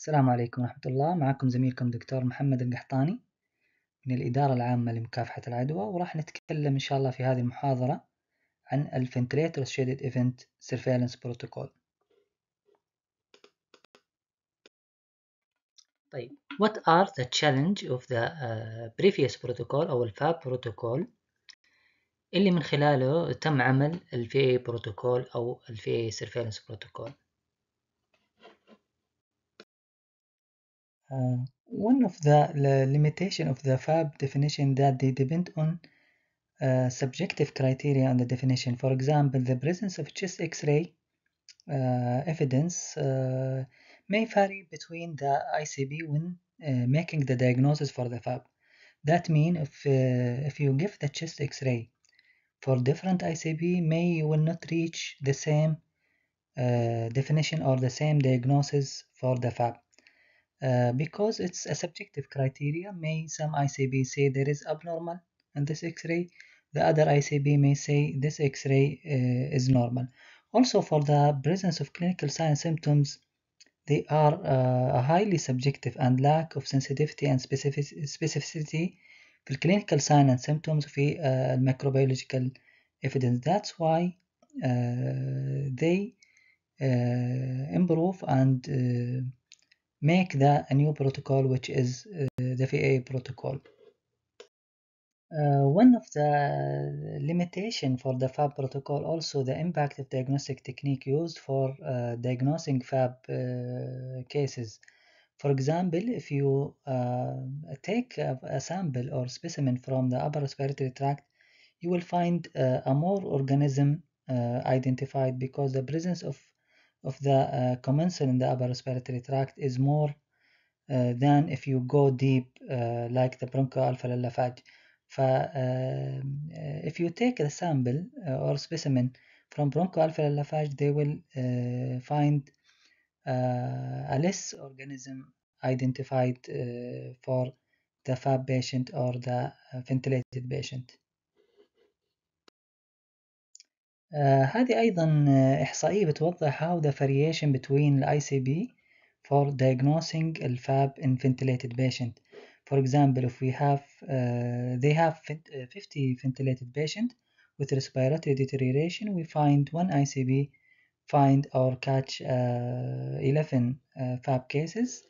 السلام عليكم ورحمة الله معكم زميلكم دكتور محمد القحطاني من الإدارة العامة لمكافحة العدوى وراح نتكلم إن شاء الله في هذه المحاضرة عن ال Ventilator Shaded Event Surveillance Protocol طيب what are the challenge of the uh, previous protocol أو الفاب protocol اللي من خلاله تم عمل الفي VA protocol أو الفي VA Surveillance Protocol Uh, one of the limitation of the fab definition that they depend on uh, subjective criteria on the definition. For example, the presence of chest X-ray uh, evidence uh, may vary between the ICB when uh, making the diagnosis for the fab. That means if, uh, if you give the chest X-ray for different ICB, may you will not reach the same definition or the same diagnosis for the fab. Uh, because it's a subjective criteria may some icb say there is abnormal in this x-ray the other icb may say this x-ray uh, is normal also for the presence of clinical sign symptoms they are uh, highly subjective and lack of sensitivity and specificity for clinical sign and symptoms of uh, microbiological evidence that's why uh, they uh, improve and uh, make the a new protocol which is uh, the VA protocol. Uh, one of the limitation for the FAB protocol also the impact of diagnostic technique used for uh, diagnosing FAB uh, cases. For example, if you uh, take a, a, sample or specimen from the upper respiratory tract, you will find uh, a more organism identified because the presence of of the uh, commensal in the upper respiratory tract is more uh, than if you go deep uh, like the bronchoalveolar lavage. if you take a sample or specimen from bronchoalveolar lavage, they will find a less organism identified for the FAB patient or the ventilated patient. هذه أيضا إحصائية بتوضح how the variation between the ICB for diagnosing the FAB in ventilated patient. For example, if we have uh, they have uh, 50 ventilated patient with respiratory deterioration, we find one ICB find or catch uh, 11 FAB cases.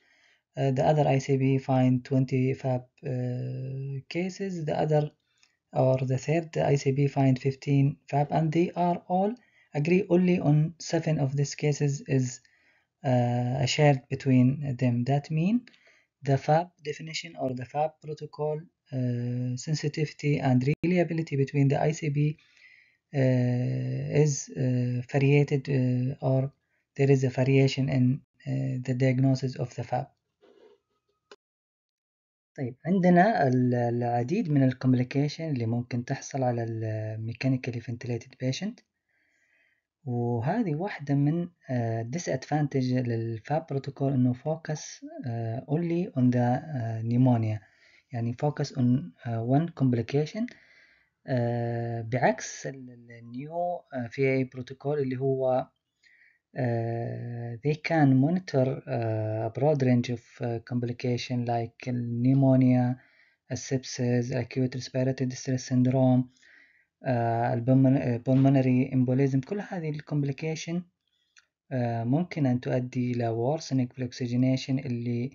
the other ICB find 20 FAB cases. The other or the third ICB find 15 FAB and they are all agree only on seven of these cases is uh, shared between them that mean the FAB definition or the FAB protocol uh, sensitivity and reliability between the ICB uh, is uh, variated uh, or there is a variation in uh, the diagnosis of the FAB طيب عندنا العديد من الكومبليكيشن اللي ممكن تحصل على الميكانيكالي فنتليتد بيشنت وهذه واحدة من ديس ادفانتج للفاب بروتوكول انه فوكس اونلي اون ذا نيمونيا يعني فوكس اون وان كومبليكيشن بعكس النيو في اي بروتوكول اللي هو they can monitor uh, a broad range of uh, complications like pneumonia, sepsis, acute respiratory distress syndrome, pulmonary embolism كل هذه الكومبليكيشن ممكن أن تؤدي إلى worsening في الأكسجينيشن اللي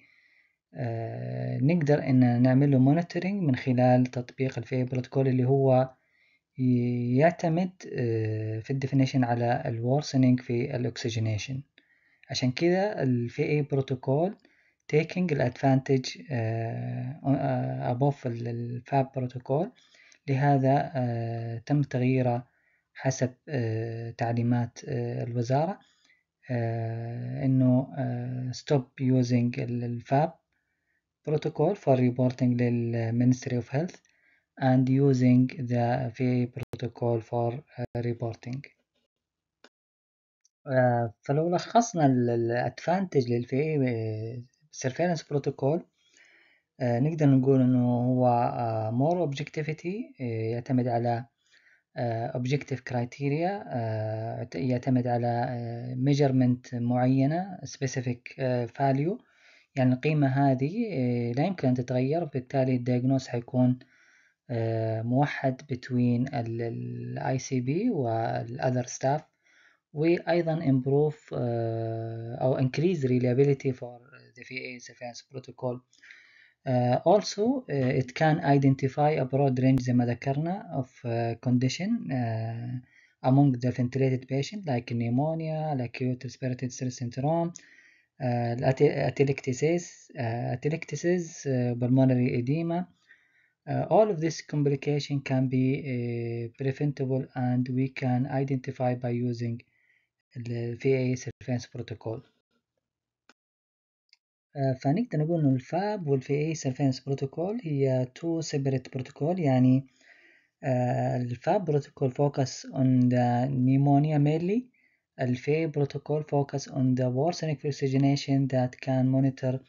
نقدر إن نعمله مونيتورينج من خلال تطبيق الفي بروتوكول اللي هو يعتمد آه، في الديفينيشن على الورسنينج في الاكسجينيشن عشان كده الفي اي بروتوكول تيكينج الادفانتج ابوف الفاب بروتوكول لهذا آه، تم تغييره حسب آه، تعليمات الوزارة انه stop using الفاب بروتوكول for reporting لل Ministry of Health and using the VA protocol for reporting. فلو لخصنا الادفانتج لل VA surveillance protocol نقدر نقول انه هو more objectivity يعتمد على objective criteria يعتمد على measurement معينة specific value يعني القيمة هذه لا يمكن أن تتغير بالتالي الدياجنوز حيكون موحد بين الاي سي بي والاذر ستاف وايضا improve او increase reliability for the VA surveillance protocol Uh, also, uh, it can identify a broad range زي ما ذكرنا of uh, condition uh, among the ventilated patient like pneumonia, like acute respiratory distress syndrome, uh, atelectasis, uh, atelectasis, uh, pulmonary edema, Uh, all of this complication can be uh, preventable and we can identify by using the VA surveillance protocol uh, فنقدر نقول انه الفاب وال VA surveillance protocol هي two separate protocol يعني uh، الفاب protocol focus on the pneumonia mainly الفي protocol focus on the worsening oxygenation that can monitor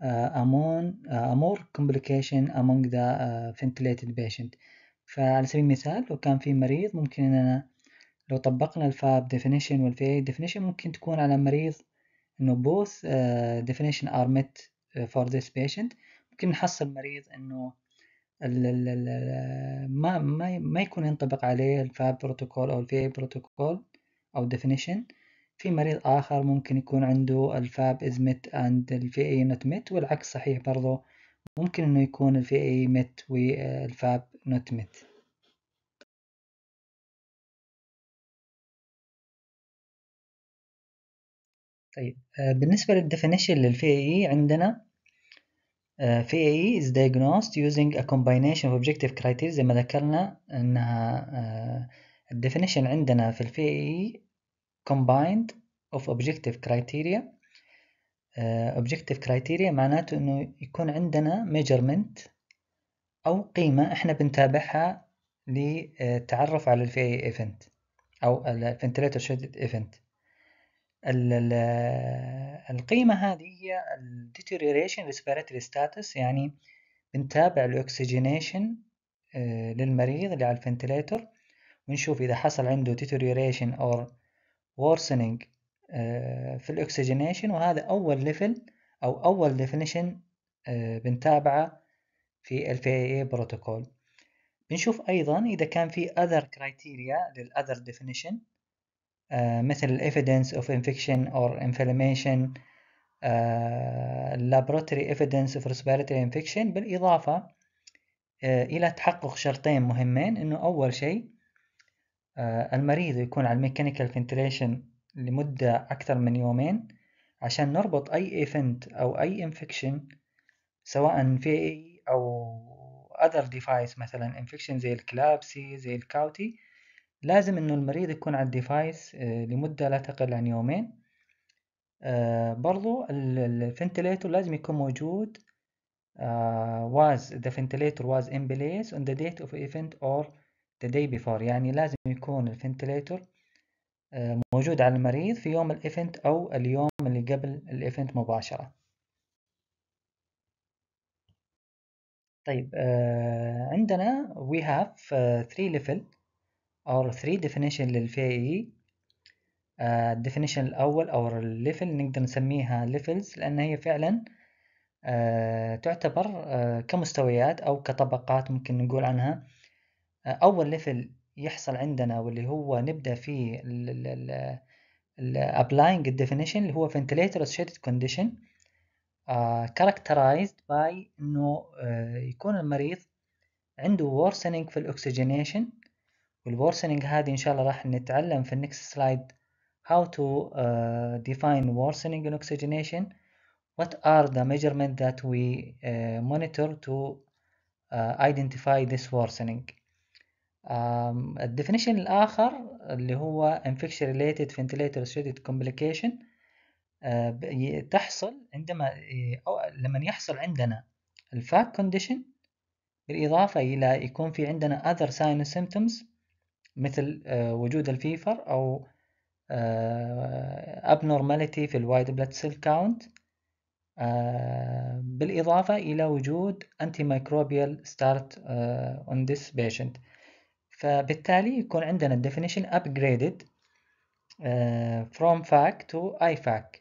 among آه، more آه، complication among the آه، ventilated patient فعلى سبيل المثال لو كان في مريض ممكن اننا لو طبقنا الفاب definition والفي اي definition ممكن تكون على مريض انه both definition are met for this patient ممكن نحصل مريض انه ما ما ما يكون ينطبق عليه الفاب بروتوكول او الفي بروتوكول او definition في مريض آخر ممكن يكون عنده الفاب is met and الفي اي not met والعكس صحيح برضو ممكن إنه يكون الفي اي met والفاب not met طيب آه، بالنسبة للدفنيشن للفي اي عندنا آه، اي is diagnosed using a combination of objective criteria زي ما ذكرنا انها آه، الديفينيشن عندنا في الفي اي combined of objective criteria uh, objective criteria معناته انه يكون عندنا measurement او قيمة احنا بنتابعها للتعرف على الفي اي ايفنت او الفنتليتر شيدد ايفنت القيمة هذه هي deterioration respiratory status يعني بنتابع الاكسجينيشن uh، للمريض اللي على الفنتليتر ونشوف اذا حصل عنده deterioration or worsening في الاكسجينيشن وهذا اول ليفل او اول ديفينيشن بنتابعه في ال PAA بروتوكول بنشوف ايضا اذا كان في other criteria لل other definition مثل evidence of infection or inflammation laboratory evidence of respiratory infection بالاضافه الى تحقق شرطين مهمين انه اول شيء آه، المريض يكون على الميكانيكال فنتليشن لمدة أكثر من يومين عشان نربط أي ايفنت أو أي انفكشن سواء في اي أو أذر ديفايس مثلا انفكشن زي الكلابسي زي الكاوتي لازم إنه المريض يكون على الديفايس آه، لمدة لا تقل عن يومين آه، برضو الفنتليتور لازم يكون موجود واز ذا فنتليتور واز ان بليس اون ذا ديت اوف ايفنت اور the day before يعني لازم يكون الفنتليتر آه، موجود على المريض في يوم الإيفنت أو اليوم اللي قبل الإيفنت مباشرة طيب آه، عندنا we have آه، three level or three definition للفي الديفينيشن الأول أو الليفل نقدر نسميها ليفلز لأن هي فعلا تعتبر كمستويات أو كطبقات ممكن نقول عنها اول ليفل يحصل عندنا واللي هو نبدا فيه الابلاينج الديفينيشن اللي هو فنتليتر اسوشيتد كونديشن كاركترايزد باي انه آه، يكون المريض عنده وورسنينج في الاكسجينيشن والورسنينج هذه ان شاء الله راح نتعلم في النكست سلايد هاو تو ديفاين وورسنينج ان اكسجينيشن وات ار ذا ميجرمنت ذات وي مونيتور تو ايدنتيفاي ذس وورسنينج الديفينيشن الآخر اللي هو infection related ventilator associated complication آه، تحصل عندما آه، أو لما يحصل عندنا الفاك كونديشن بالإضافة إلى يكون في عندنا other sinus symptoms مثل آه، وجود الفيفر أو abnormality في الوايت بلاد سيل كاونت بالإضافة إلى وجود antimicrobial start on this patient فبالتالي يكون عندنا definition upgraded آه، from fact to IFAC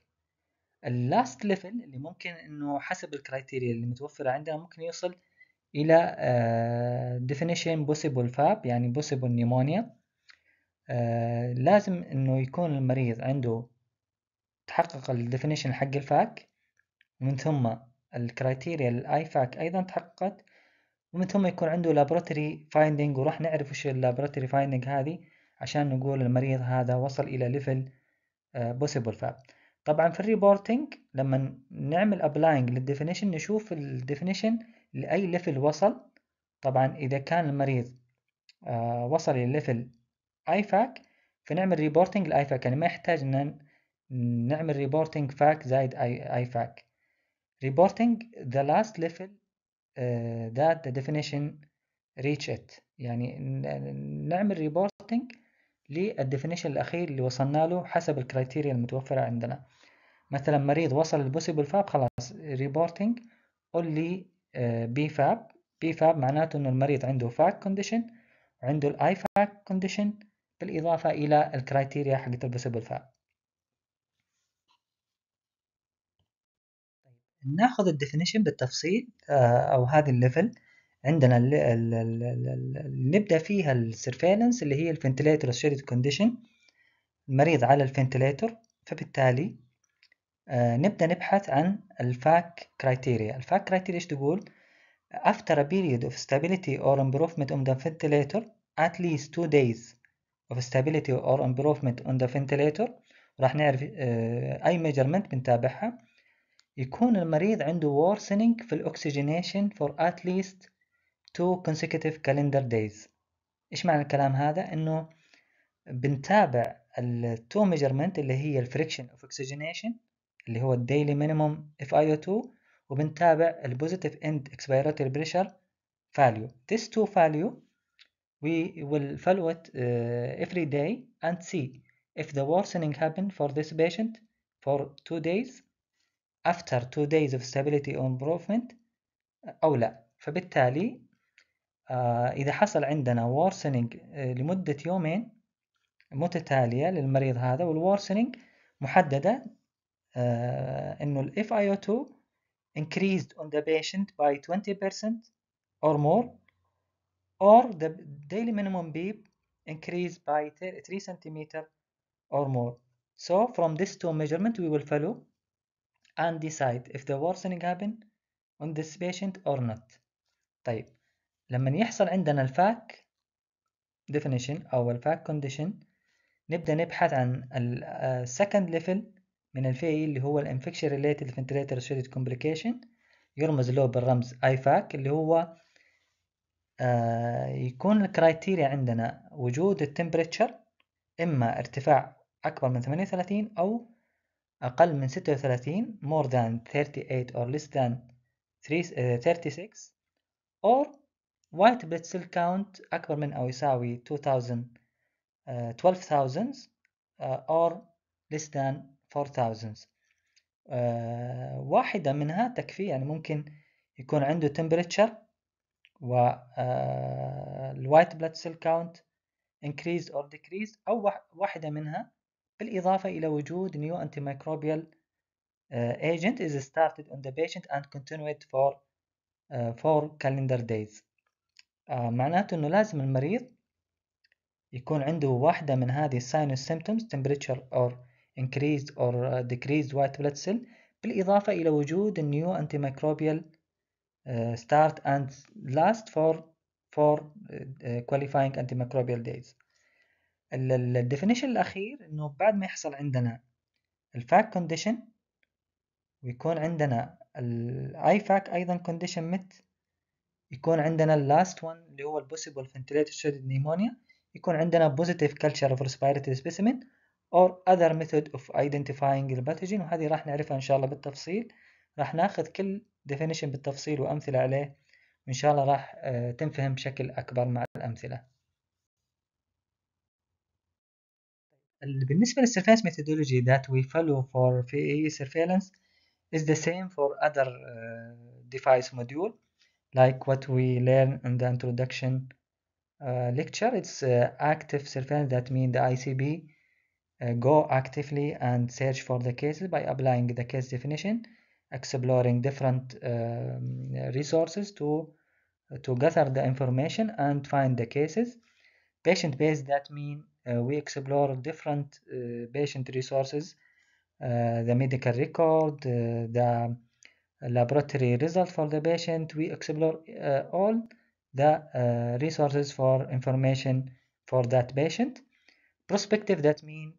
اللاست ليفل اللي ممكن انه حسب الكرايتيريا اللي متوفرة عندنا ممكن يوصل الى آه، definition possible fab يعني possible pneumonia آه، لازم انه يكون المريض عنده تحقق الديفينيشن حق الفاك ومن ثم الكرايتيريا الاي فاك ايضا تحققت ومن ثم يكون عنده لابراتري فايندينج وراح نعرف وش اللابراتري فايندينج هذه عشان نقول المريض هذا وصل إلى ليفل بوسيبل فاب طبعا في الريبورتنج لما نعمل ابلاينج للديفينيشن نشوف الديفينيشن لأي ليفل وصل طبعا إذا كان المريض آه، وصل إلى ليفل اي فاك فنعمل ريبورتنج فاك يعني ما يحتاج ان نعمل ريبورتنج فاك زائد اي فاك ريبورتنج ذا لاست ليفل that آه، the definition reach it يعني نعمل ريبورتنج للديفينيشن الأخير اللي وصلنا له حسب الكريتيريا المتوفرة عندنا مثلا مريض وصل للبوسيبل فاب خلاص ريبورتنج قول لي بي فاب بي فاب معناته انه المريض عنده فاك كونديشن وعنده الاي فاك كونديشن بالاضافه الى الكرايتيريا حقت البوسيبل فاب ناخذ الديفينيشن بالتفصيل آه، او هذا الليفل عندنا اللي نبدا فيها السيرفيلنس اللي هي الفنتليتر شيدد كونديشن المريض على الفنتليتر فبالتالي آه، نبدا نبحث عن الفاك كرايتيريا الفاك كرايتيريا ايش تقول after a period of stability or improvement on the ventilator at least two days of stability or improvement on the ventilator راح نعرف آه، اي measurement بنتابعها يكون المريض عنده worsening في الأكسجينيشن for at least two consecutive calendar days إيش معنى الكلام هذا؟ إنه بنتابع two measurement اللي هي friction of oxygenation اللي هو الديلي مينيموم minimum fio 2 وبنتابع البوزيتيف اند اكسبيراتوري بريشر فاليو this two value we will follow it uh, every day and see if the worsening happened for this patient for two days after two days of stability or improvement أو لا فبالتالي إذا حصل عندنا worsening لمدة يومين متتالية للمريض هذا والworsening محددة إنه ال FiO2 increased on the patient by 20% or more or the daily minimum beep increased by 3 centimeter or more. So from this two measurements we will follow and decide if the worsening happen on this patient or not طيب لما يحصل عندنا الفاك definition أو الفاك condition نبدأ نبحث عن ال second level من ال VAE اللي هو ال infection related ventilator associated complication يرمز له بالرمز IFAC اللي هو آه يكون الكرايتيريا عندنا وجود التمبريتشر إما ارتفاع أكبر من 38 أو أقل من 36 more than 38 or less than 36 or white blood cell count أكبر من أو يساوي 12000 or less than 4000 واحدة منها تكفي يعني ممكن يكون عنده temperature و الوايت بلاد سيل كاونت increased or decreased أو واحدة منها بالإضافة إلى وجود new antimicrobial agent is started on the patient and continued for four calendar days معناته إنه لازم المريض يكون عنده واحدة من هذه sinus symptoms temperature or increased or decreased white blood cell بالإضافة إلى وجود new antimicrobial start and last for for qualifying antimicrobial days الديفينيشن الأخير إنه بعد ما يحصل عندنا الفاك كونديشن ويكون عندنا الاي فاك أيضا كونديشن مت يكون عندنا اللاست one اللي هو البوسيبل فنتليتد شيد نيمونيا يكون عندنا positive culture of respiratory specimen or other method of identifying the pathogen وهذه راح نعرفها إن شاء الله بالتفصيل راح ناخذ كل definition بالتفصيل وأمثلة عليه وإن شاء الله راح آه، تنفهم بشكل أكبر مع الأمثلة بالنسبة للsurveillance methodology that we follow for VAE surveillance is the same for other uh, device module like what we learn in the introduction uh, lecture it's uh, active surveillance that means the ICB uh, go actively and search for the cases by applying the case definition exploring different um, resources to to gather the information and find the cases patient based that means uh, we explore different uh, patient resources, uh, the medical record, the laboratory result for the patient. We explore all the resources for information for that patient. Prospective, that means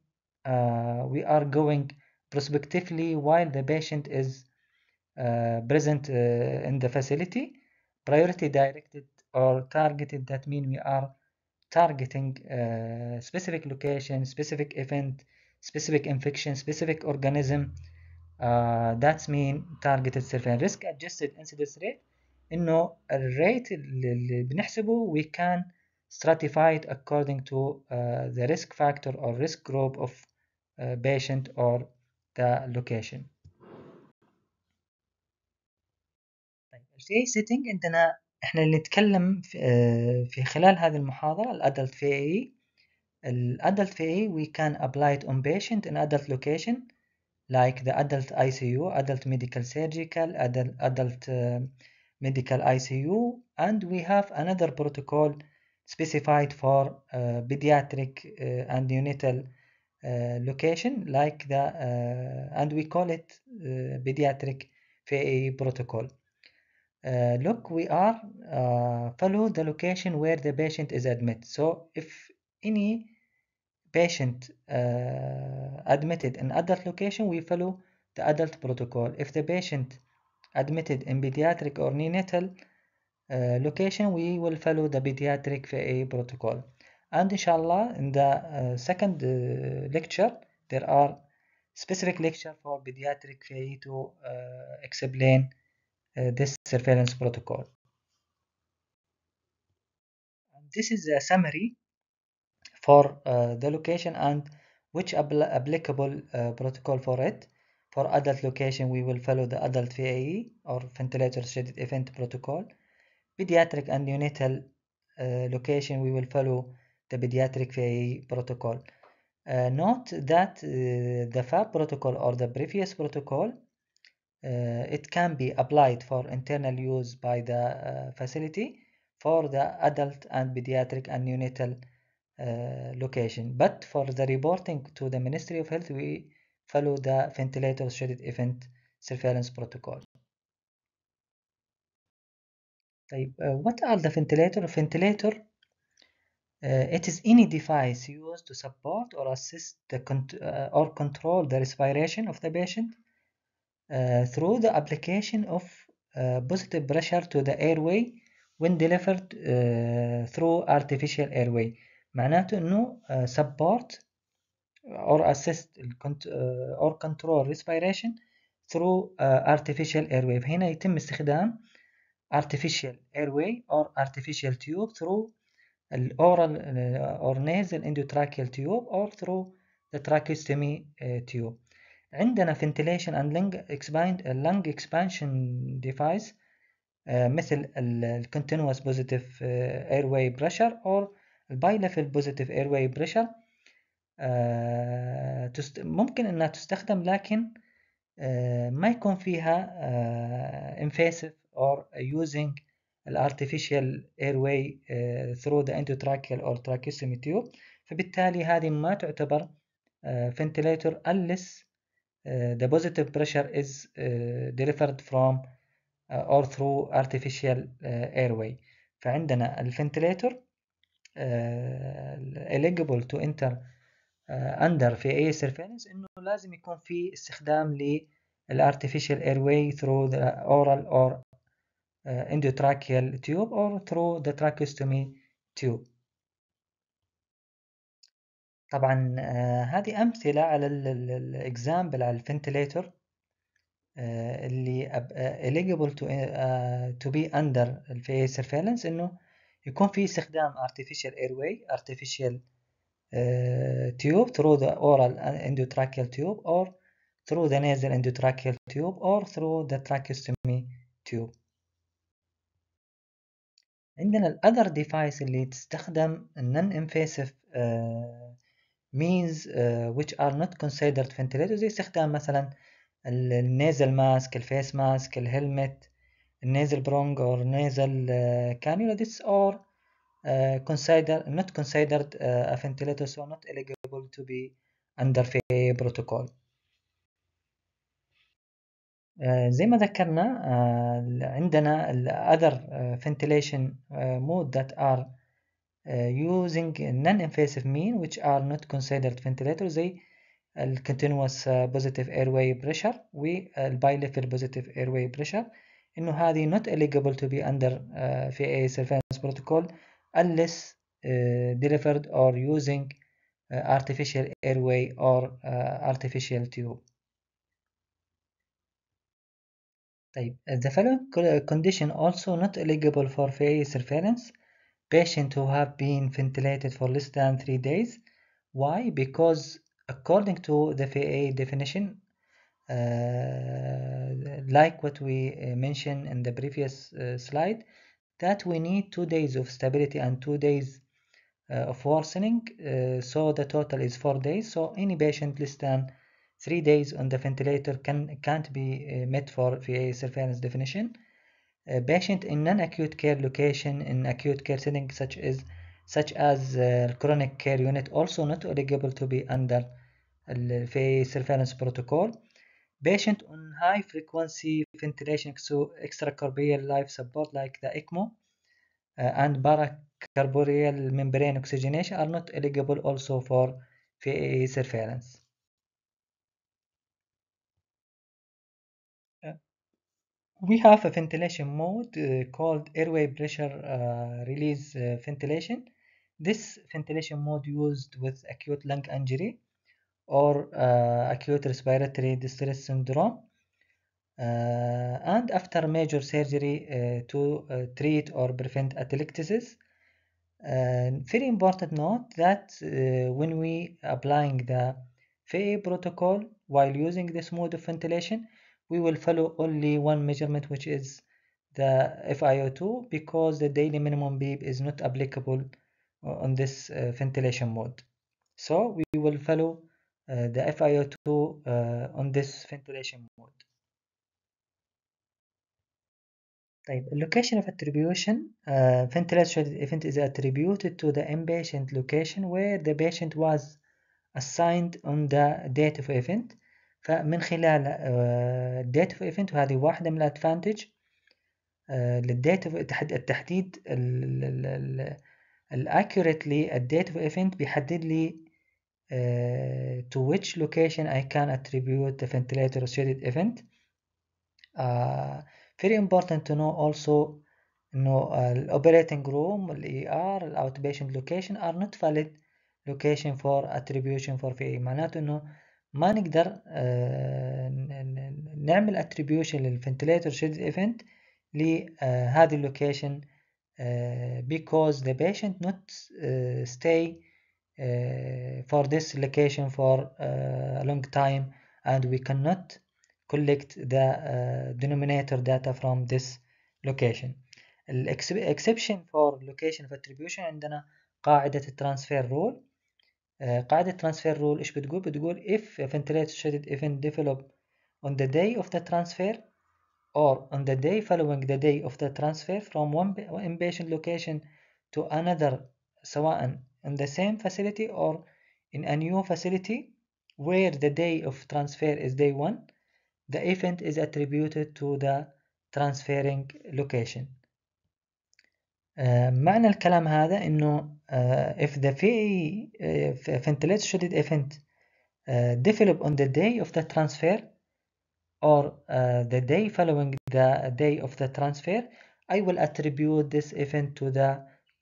we are going prospectively while the patient is uh, present uh, in the facility priority directed or targeted that mean we are targeting uh, specific location, specific event, specific infection, specific organism. Uh, that's mean targeted surveillance risk adjusted incidence rate انه rate اللي بنحسبه we can stratify it according to uh, the risk factor or risk group of uh, patient or the location. Okay, الشيء setting احنا اللي نتكلم في, خلال هذه المحاضرة ال adult VAE adult VAE we can apply it on patient in adult location like the adult ICU, adult medical surgical, adult, adult uh, medical ICU, and we have another protocol specified for uh, pediatric uh, and neonatal uh, location, like the, uh, and we call it uh, pediatric VAE protocol. Uh, look we are uh, follow the location where the patient is admitted so if any patient uh, admitted in adult location we follow the adult protocol if the patient admitted in pediatric or neonatal uh, location we will follow the pediatric VA protocol and inshallah in the uh, second lecture there are specific lecture for pediatric VA to explain uh, this surveillance protocol. And this is a summary for uh, the location and which applicable uh, protocol for it. For adult location, we will follow the adult VAE or ventilator shaded event protocol. Pediatric and neonatal uh, location, we will follow the pediatric VAE protocol. Uh, note that uh, the FAB protocol or the previous protocol uh, it can be applied for internal use by the uh, facility for the adult and pediatric and neonatal uh, location but for the reporting to the Ministry of Health we follow the ventilator shaded event surveillance protocol uh, what are the ventilator ventilator uh, it is any device used to support or assist the uh, or control the respiration of the patient through the application of uh, positive pressure to the airway when delivered uh, through artificial airway معناته انه uh, support or assist or control respiration through uh, artificial airway فهنا يتم استخدام artificial airway or artificial tube through oral or nasal endotracheal tube or through the tracheostomy uh, tube عندنا ventilation and lung expand lung expansion device مثل ال continuous positive airway pressure or bilevel positive airway pressure ممكن انها تستخدم لكن ما يكون فيها invasive or using artificial airway through the endotracheal or tracheostomy tube فبالتالي هذه ما تعتبر ventilator unless the positive pressure is delivered from or through artificial airway فعندنا uh, eligible to enter under في اي سيرفيرنس انه لازم يكون في استخدام للارتفيشال airway through the oral or endotracheal tube or through the tracheostomy tube طبعًا هذه أمثلة على الـ example على الفنتليتر اللي eligible to to be under the surveillance إنه يكون في استخدام artificial airway artificial tube through the oral endotracheal tube or through the nasal endotracheal tube or through the tracheostomy tube. عندنا الother device اللي تستخدم non invasive means which are not considered ventilators زي استخدام مثلا النيزل ماسك الفيس ماسك الهلمت النازل برونج أو النازل كانيولا cannula this uh, consider not considered uh, a ventilator so not eligible to be under FAA protocol uh, زي ما ذكرنا uh, عندنا other uh, ventilation uh, mode that are Uh, using non-invasive means which are not considered ventilator زي uh, continuous uh, positive airway pressure, we والبايليفل بوزيتيف اير واي بريشر انه هذه not eligible to be under uh, VA surveillance protocol unless uh, delivered or using uh, artificial airway or uh, artificial tube طيب the following condition also not eligible for VA surveillance patients who have been ventilated for less than three days. Why? Because according to the FA definition, uh, like what we uh, mentioned in the previous uh, slide, that we need two days of stability and two days uh, of worsening. Uh, so the total is four days. So any patient less than three days on the ventilator can, can't be uh, met for VA surveillance definition. patient in non-acute care location in acute care setting such as such as uh, chronic care unit also not eligible to be under the surveillance protocol patient on high frequency ventilation so extracorporeal life support like the ECMO uh, and paracorporeal membrane oxygenation are not eligible also for VAE surveillance We have a ventilation mode uh, called airway pressure uh, release uh, ventilation. This ventilation mode used with acute lung injury or uh, acute respiratory distress syndrome uh, and after major surgery uh, to treat or prevent atelectasis. very important note that when we applying the FAA protocol while using this mode of ventilation, we will follow only one measurement which is the FiO2 because the daily minimum beep is not applicable uh, on this uh, ventilation mode so we will follow uh, the FiO2 uh, on this ventilation mode Type location of attribution uh, ventilation event is attributed to the inpatient location where the patient was assigned on the date of event فمن خلال الديت اوف ايفنت وهذه واحدة من الادفانتج للديت التحديد الاكيوريتلي الديت اوف ايفنت بيحدد لي Uh, to which location I can attribute the ventilator associated event. Uh, very important to know also no uh, operating room, ER, outpatient location are not valid location for attribution for VA معناته انه ما نقدر نعمل اتريبيوشن للفنتليتر شيلد ايفنت لهذه اللوكيشن because the patient not stay for this location for a long time and we cannot collect the denominator data from this location exception for location of attribution عندنا قاعدة الترانسفير رول قاعدة ترانسفير رول إيش بتقول؟ بتقول if a ventilation event develop on the day of the transfer or on the day following the day of the transfer from one inpatient location to another سواء in the same facility or in a new facility where the day of transfer is day 1 the event is attributed to the transferring location معنى الكلام هذا إنه if the fee ventilation should event develop on the day of the transfer or the day following the day of the transfer I will attribute this event to the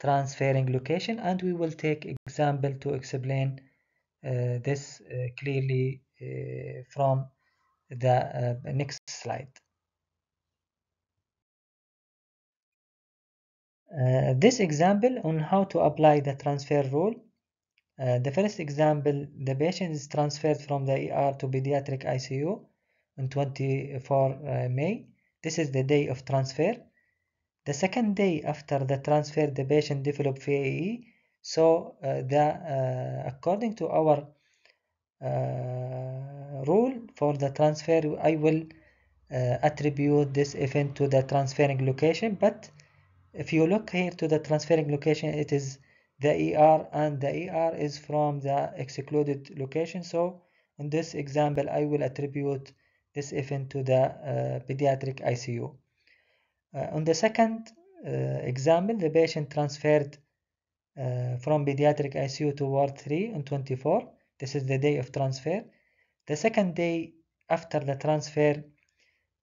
transferring location and we will take example to explain this clearly from the next slide Uh, this example on how to apply the transfer rule uh, the first example the patient is transferred from the ER to pediatric ICU on 24 uh, May this is the day of transfer the second day after the transfer, the patient developed VAE. So uh, the uh, according to our uh, rule for the transfer, I will attribute this event to the transferring location, but if you look here to the transferring location it is the ER and the ER is from the excluded location so in this example I will attribute this event to the uh, pediatric ICU uh, on the second uh, example the patient transferred uh, from pediatric ICU to ward 3 on 24 this is the day of transfer the second day after the transfer uh,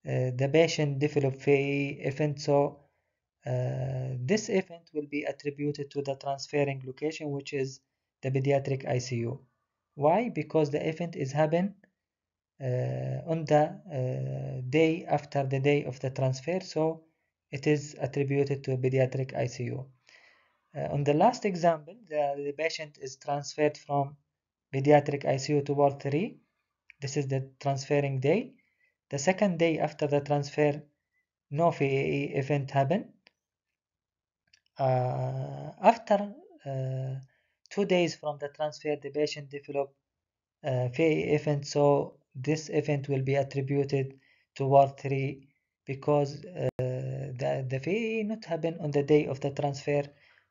the patient developed a event so uh, this event will be attributed to the transferring location, which is the pediatric ICU. Why? Because the event is happen uh, on the uh, day after the day of the transfer, so it is attributed to pediatric ICU. Uh, on the last example, the, the, patient is transferred from pediatric ICU to ward 3. This is the transferring day. The second day after the transfer, no VAE event happened. Uh, after uh, two days from the transfer, the patient developed uh, VA event. So this event will be attributed to Ward 3 because uh, the, the VA not happen on the day of the transfer,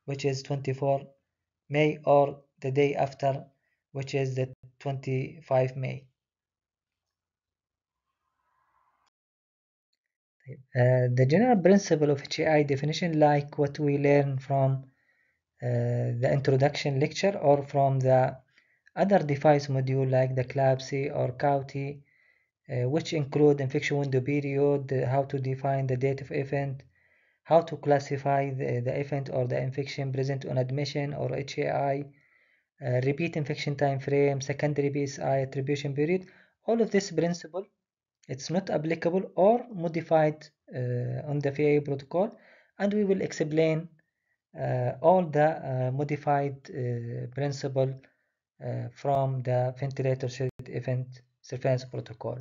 which is 24 May, or the day after, which is the 25 May. Uh, the general principle of HAI definition like what we learn from uh, the introduction lecture or from the other device module like the CLABSI or CAUTI uh, which include infection window period, how to define the date of event, how to classify the, the event or the infection present on admission or HAI, uh, repeat infection time frame, secondary PSI attribution period, all of this principle it's not applicable or modified uh, on the FAA protocol and we will explain uh, all the uh, modified principle from the ventilator shield event surveillance protocol.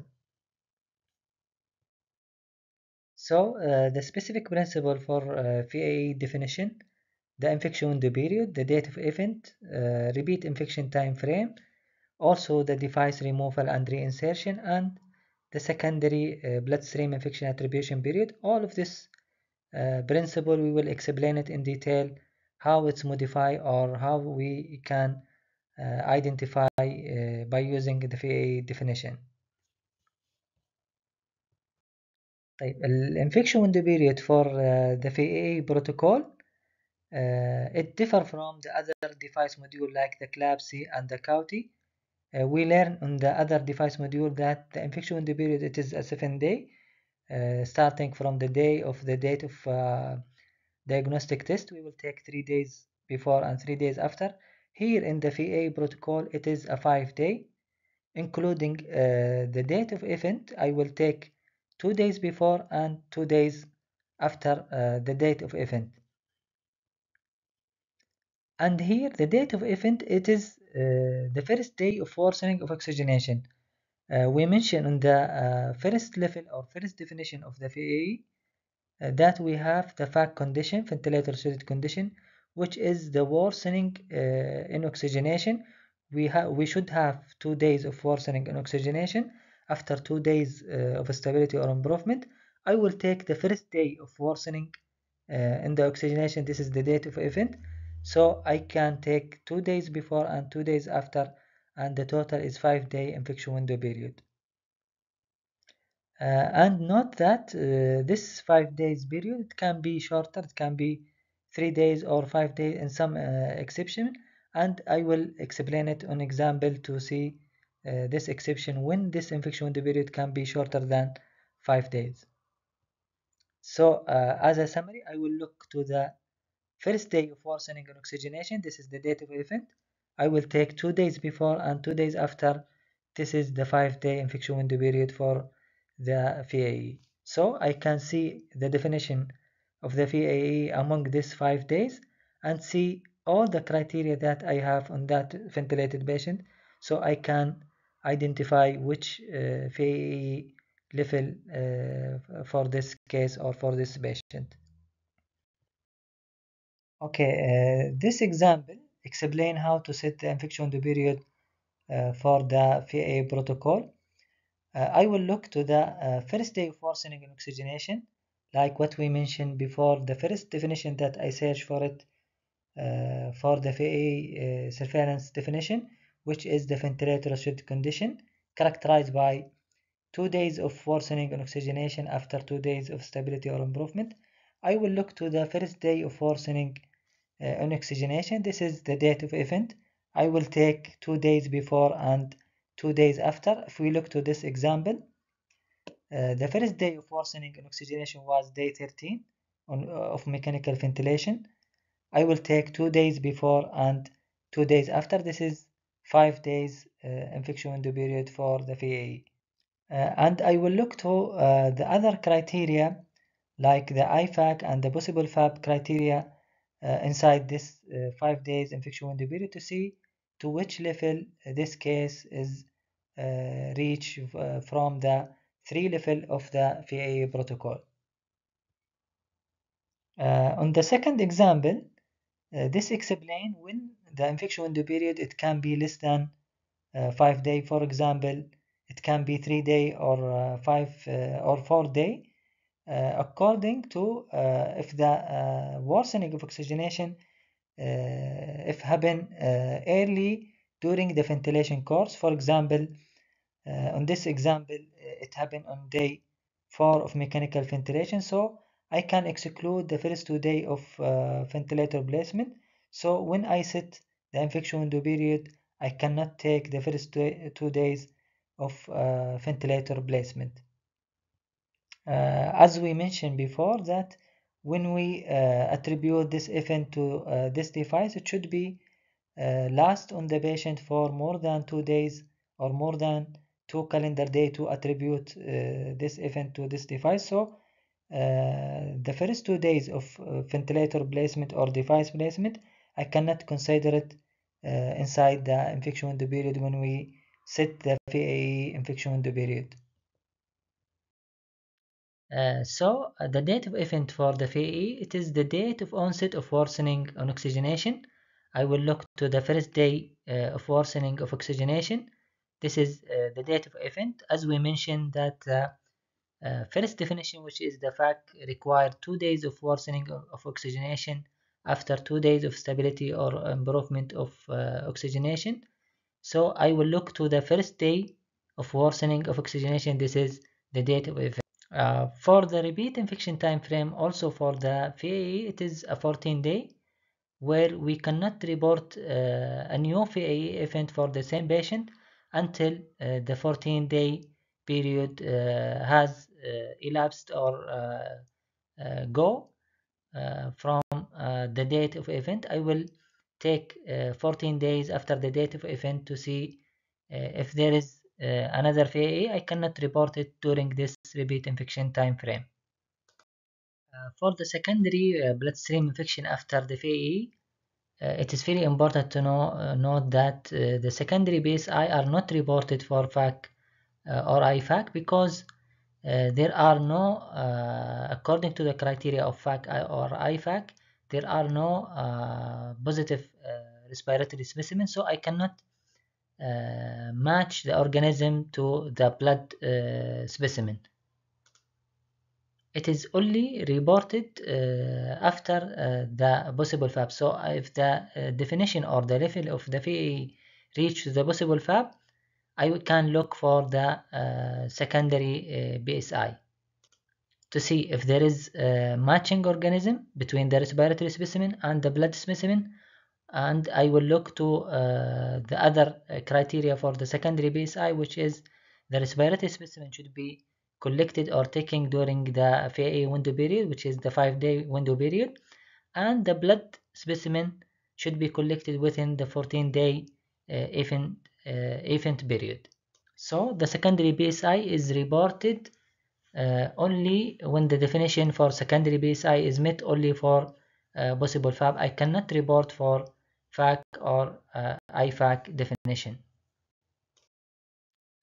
So uh, the specific principle for uh, VAE definition, the infection window period, the date of event, uh, repeat infection time frame, also the device removal and reinsertion, and the secondary uh, bloodstream infection attribution period. All of this uh, principle, we will explain it in detail, how it's modified or how we can uh, identify uh, by using the VA definition. طيب الانفكشن window period for uh, the VAA protocol uh, it differ from the other device module like the CLABSI and the CAUTI uh, we learn on the other device module that the infection window period it is a seven day uh, starting from the day of the date of uh, diagnostic test we will take three days before and three days after here in the VA protocol it is a five day including uh, the date of event I will take two days before and two days after uh, the date of event and here the date of event it is the first day of worsening of oxygenation. Uh, we mentioned on the uh, first level or first definition of the VAE uh, that we have the fact condition, ventilator related condition, which is the worsening in oxygenation. We, we should have two days of worsening in oxygenation after two days uh, of stability or improvement I will take the first day of worsening uh, in the oxygenation this is the date of event so I can take two days before and two days after and the total is five day infection window period uh, and note that uh, this five days period can be shorter it can be three days or five days in some uh, exception and I will explain it on example to see uh, this exception when this infection window period can be shorter than five days so uh, as a summary I will look to the First day of worsening and oxygenation, this is the date of event. I will take two days before and two days after. This is the five day infection window period for the VAE. So I can see the definition of the VAE among these five days and see all the criteria that I have on that ventilated patient so I can identify which uh, VAE level uh, for this case or for this patient. Okay, uh, this example explain how to set the infection period uh, for the VA protocol. Uh, I will look to the uh, first day of worsening and oxygenation, like what we mentioned before, the first definition that I search for it uh, for the VA uh, surveillance definition, which is the ventilator restricted condition characterized by two days of worsening and oxygenation after two days of stability or improvement. I will look to the first day of worsening on uh, oxygenation this is the date of event I will take two days before and two days after if we look to this example uh, the first day of worsening in oxygenation was day 13 on, uh, of mechanical ventilation I will take two days before and two days after this is five days uh, infection window period for the VAE uh, and I will look to uh, the other criteria like the IFAC and the possible FAB criteria uh, inside this uh, five days infection window period to see to which level this case is uh, reached from the three level of the VA protocol. on the second example, this explains when the infection window period it can be less than uh, five day for example it can be three day or uh, five uh, or four day uh, according to uh, if the uh, worsening of oxygenation if happen early during the ventilation course for example on this example it happened on day 4 of mechanical ventilation so I can exclude the first two days of ventilator placement so when I set the infection window period I cannot take the first two days of uh, ventilator placement. Uh, as we mentioned before that when we uh, attribute this event to uh, this device it should be last on the patient for more than two days or more than two calendar day to attribute this event to this device so the first two days of ventilator placement or device placement I cannot consider it inside the infection window period when we set the VAE infection window period uh, so uh, the date of event for the VE, it is the date of onset of worsening on oxygenation. I will look to the first day uh, of worsening of oxygenation. This is uh, the date of event. As we mentioned that uh, first definition, which is the fact required two days of worsening of, of oxygenation after two days of stability or improvement of oxygenation. So I will look to the first day of worsening of oxygenation. This is the date of event. Uh, for the repeat infection time frame, also for the VAE, it is a 14 day where we cannot report uh, a new VAE event for the same patient until uh, the 14 day period uh, has uh, elapsed or uh, go from the date of event. I will take 14 days after the date of event to see if there is Eh, another VAE, I cannot report it during this repeat infection time frame. Uh, for the secondary uh, bloodstream infection after the VAE, uh, it is very important to know, note that the secondary BSI are not reported for FAC or IFAC because uh, there are no, uh, according to the criteria of FAC or IFAC, there are no uh, positive respiratory specimens, so I cannot uh, match the organism to the blood uh, specimen. It is only reported uh, after the possible FAB. So if the definition or the level of the VA reaches the possible FAB, I can look for the secondary BSI to see if there is a matching organism between the respiratory specimen and the blood specimen and I will look to uh, the other uh, criteria for the secondary BSI which is the respiratory specimen should be collected or taken during the FAA window period which is the five day window period and the blood specimen should be collected within the 14 day uh, event, uh, event period. So the secondary BSI is reported uh, only when the definition for secondary BSI is met only for uh, possible fab. I cannot report for FAC or uh, IFAC definition.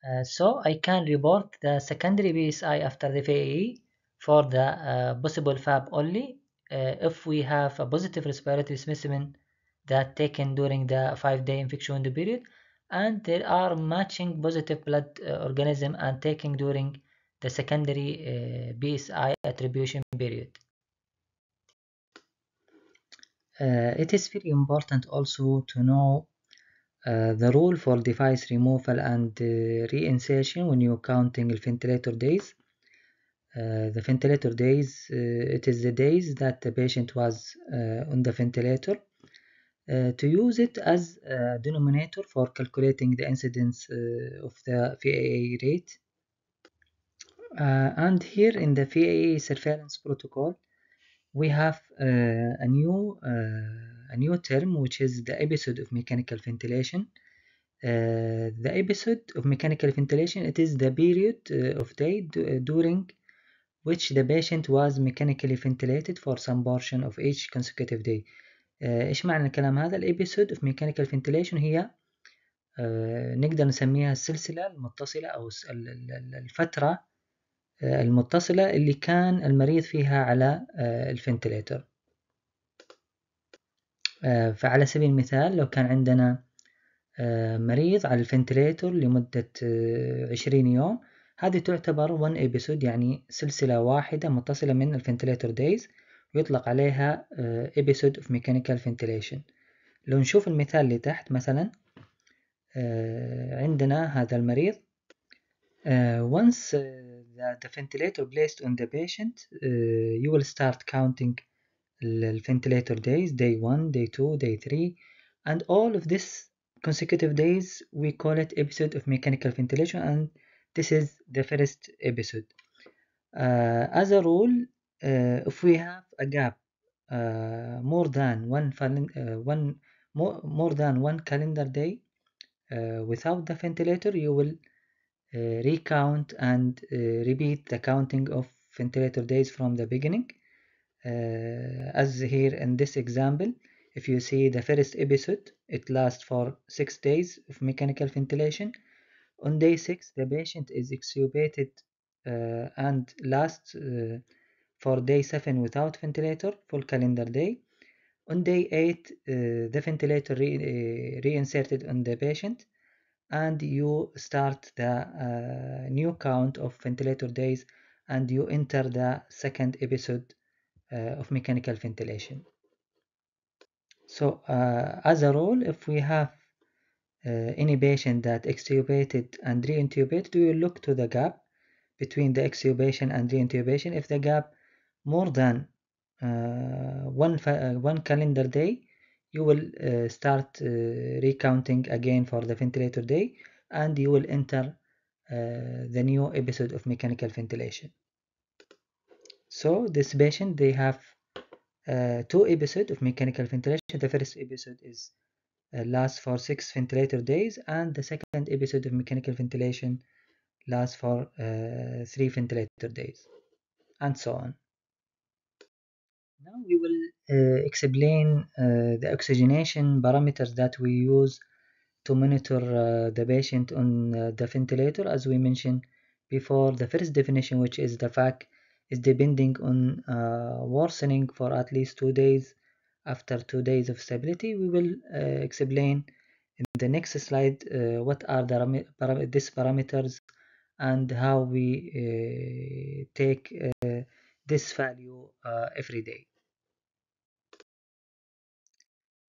Uh, so I can report the secondary BSI after the FAE for the uh, possible FAB only uh, if we have a positive respiratory specimen that taken during the 5-day infection window period and there are matching positive blood uh, organism and taking during the secondary uh, BSI attribution period. Uh, it is very important also to know uh, the rule for device removal and uh, reinsertion when you're counting the ventilator days. the ventilator days, it is the days that the patient was on the ventilator. Uh, to use it as a denominator for calculating the incidence uh, of the VAA rate. Uh, and here in the VAA surveillance protocol, we have uh, a new uh, a new term which is the episode of mechanical ventilation. Uh, the episode of mechanical ventilation it is the period uh, of day uh, during which the patient was mechanically ventilated for some portion of each consecutive day ايش معنى الكلام هذا الابيسود of mechanical ventilation هي نقدر نسميها السلسلة المتصلة أو الفترة آه، المتصلة اللي كان المريض فيها على آه، الفنتليتر آه، فعلى سبيل المثال لو كان عندنا مريض على الفنتليتر لمدة عشرين يوم هذه تعتبر one ابيسود يعني سلسلة واحدة متصلة من الفنتليتر دايز ويطلق عليها ابيسود اوف ميكانيكال فنتليشن لو نشوف المثال اللي تحت مثلا عندنا هذا المريض once the ventilator placed on the patient, uh, you will start counting the ventilator days, day one, day two, day three, and all of this consecutive days, we call it episode of mechanical ventilation, and this is the first episode. Uh, as a rule, uh, if we have a gap uh, more than one, uh, one more, more than one calendar day uh, without the ventilator, you will uh, recount and uh, repeat the counting of ventilator days from the beginning. Uh, as here in this example, if you see the first episode, it lasts for six days of mechanical ventilation. On day six, the patient is extubated uh, and lasts uh, for day seven without ventilator, full calendar day. On day eight, uh, the ventilator re reinserted on the patient and you start the uh, new count of ventilator days and you enter the second episode uh, of mechanical ventilation so uh, as a rule if we have uh, any patient that extubated and reintubated we will look to the gap between the extubation and reintubation if the gap more than uh, one, uh, one calendar day you will uh, start uh, recounting again for the ventilator day and you will enter uh, the new episode of mechanical ventilation so this patient they have uh, two episodes of mechanical ventilation the first episode is uh, lasts for six ventilator days and the second episode of mechanical ventilation lasts for three ventilator days and so on now we will uh, explain uh, the oxygenation parameters that we use to monitor uh, the patient on uh, the ventilator as we mentioned before the first definition which is the fact, is depending on uh, worsening for at least two days after two days of stability we will uh, explain in the next slide what are the param these parameters and how we take this value uh, every day.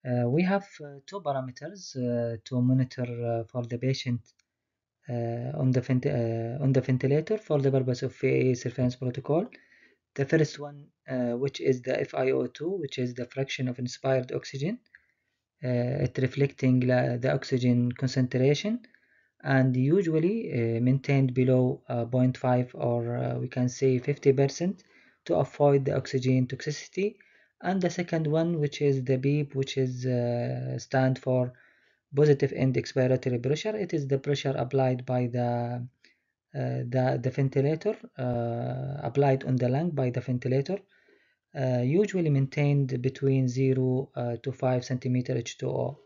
Uh, we have uh, two parameters to monitor for the patient on the on the ventilator for the purpose of VA surveillance protocol. The first one, which is the FiO2, which is the fraction of inspired oxygen, uh, it reflecting la, the oxygen concentration and usually uh, maintained below uh, 0.5 or we can say 50% to avoid the oxygen toxicity and the second one which is the beep which is uh, stand for positive end expiratory pressure it is the pressure applied by the uh, the, the ventilator uh, applied on the lung by the ventilator uh, usually maintained between 0 uh, to 5 centimeter H2O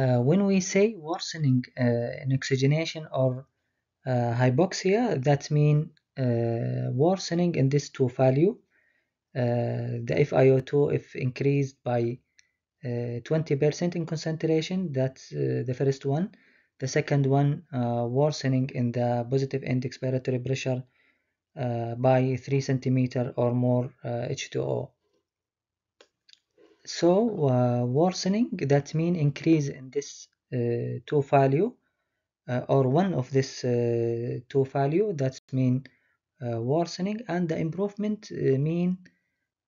uh, when we say worsening in oxygenation or hypoxia that means uh, worsening in this two value uh, the FiO2 if increased by 20% uh, in concentration that's the first one the second one worsening in the positive end expiratory pressure by 3 centimeter or more H2O so uh, worsening that mean increase in this uh, two value uh, or one of this two value that mean uh, worsening and the improvement uh, mean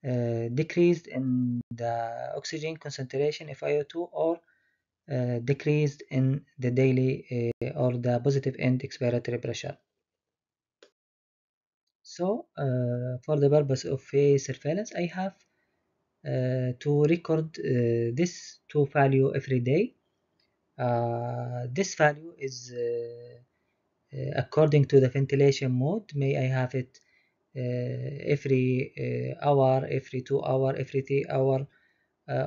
uh, decreased in the oxygen concentration FiO2 or decreased in the daily or the positive end expiratory pressure. So for the purpose of a surveillance I have uh, to record uh, this two value every day uh, this value is uh, according to the ventilation mode may I have it uh, every uh, hour every two hour every three hour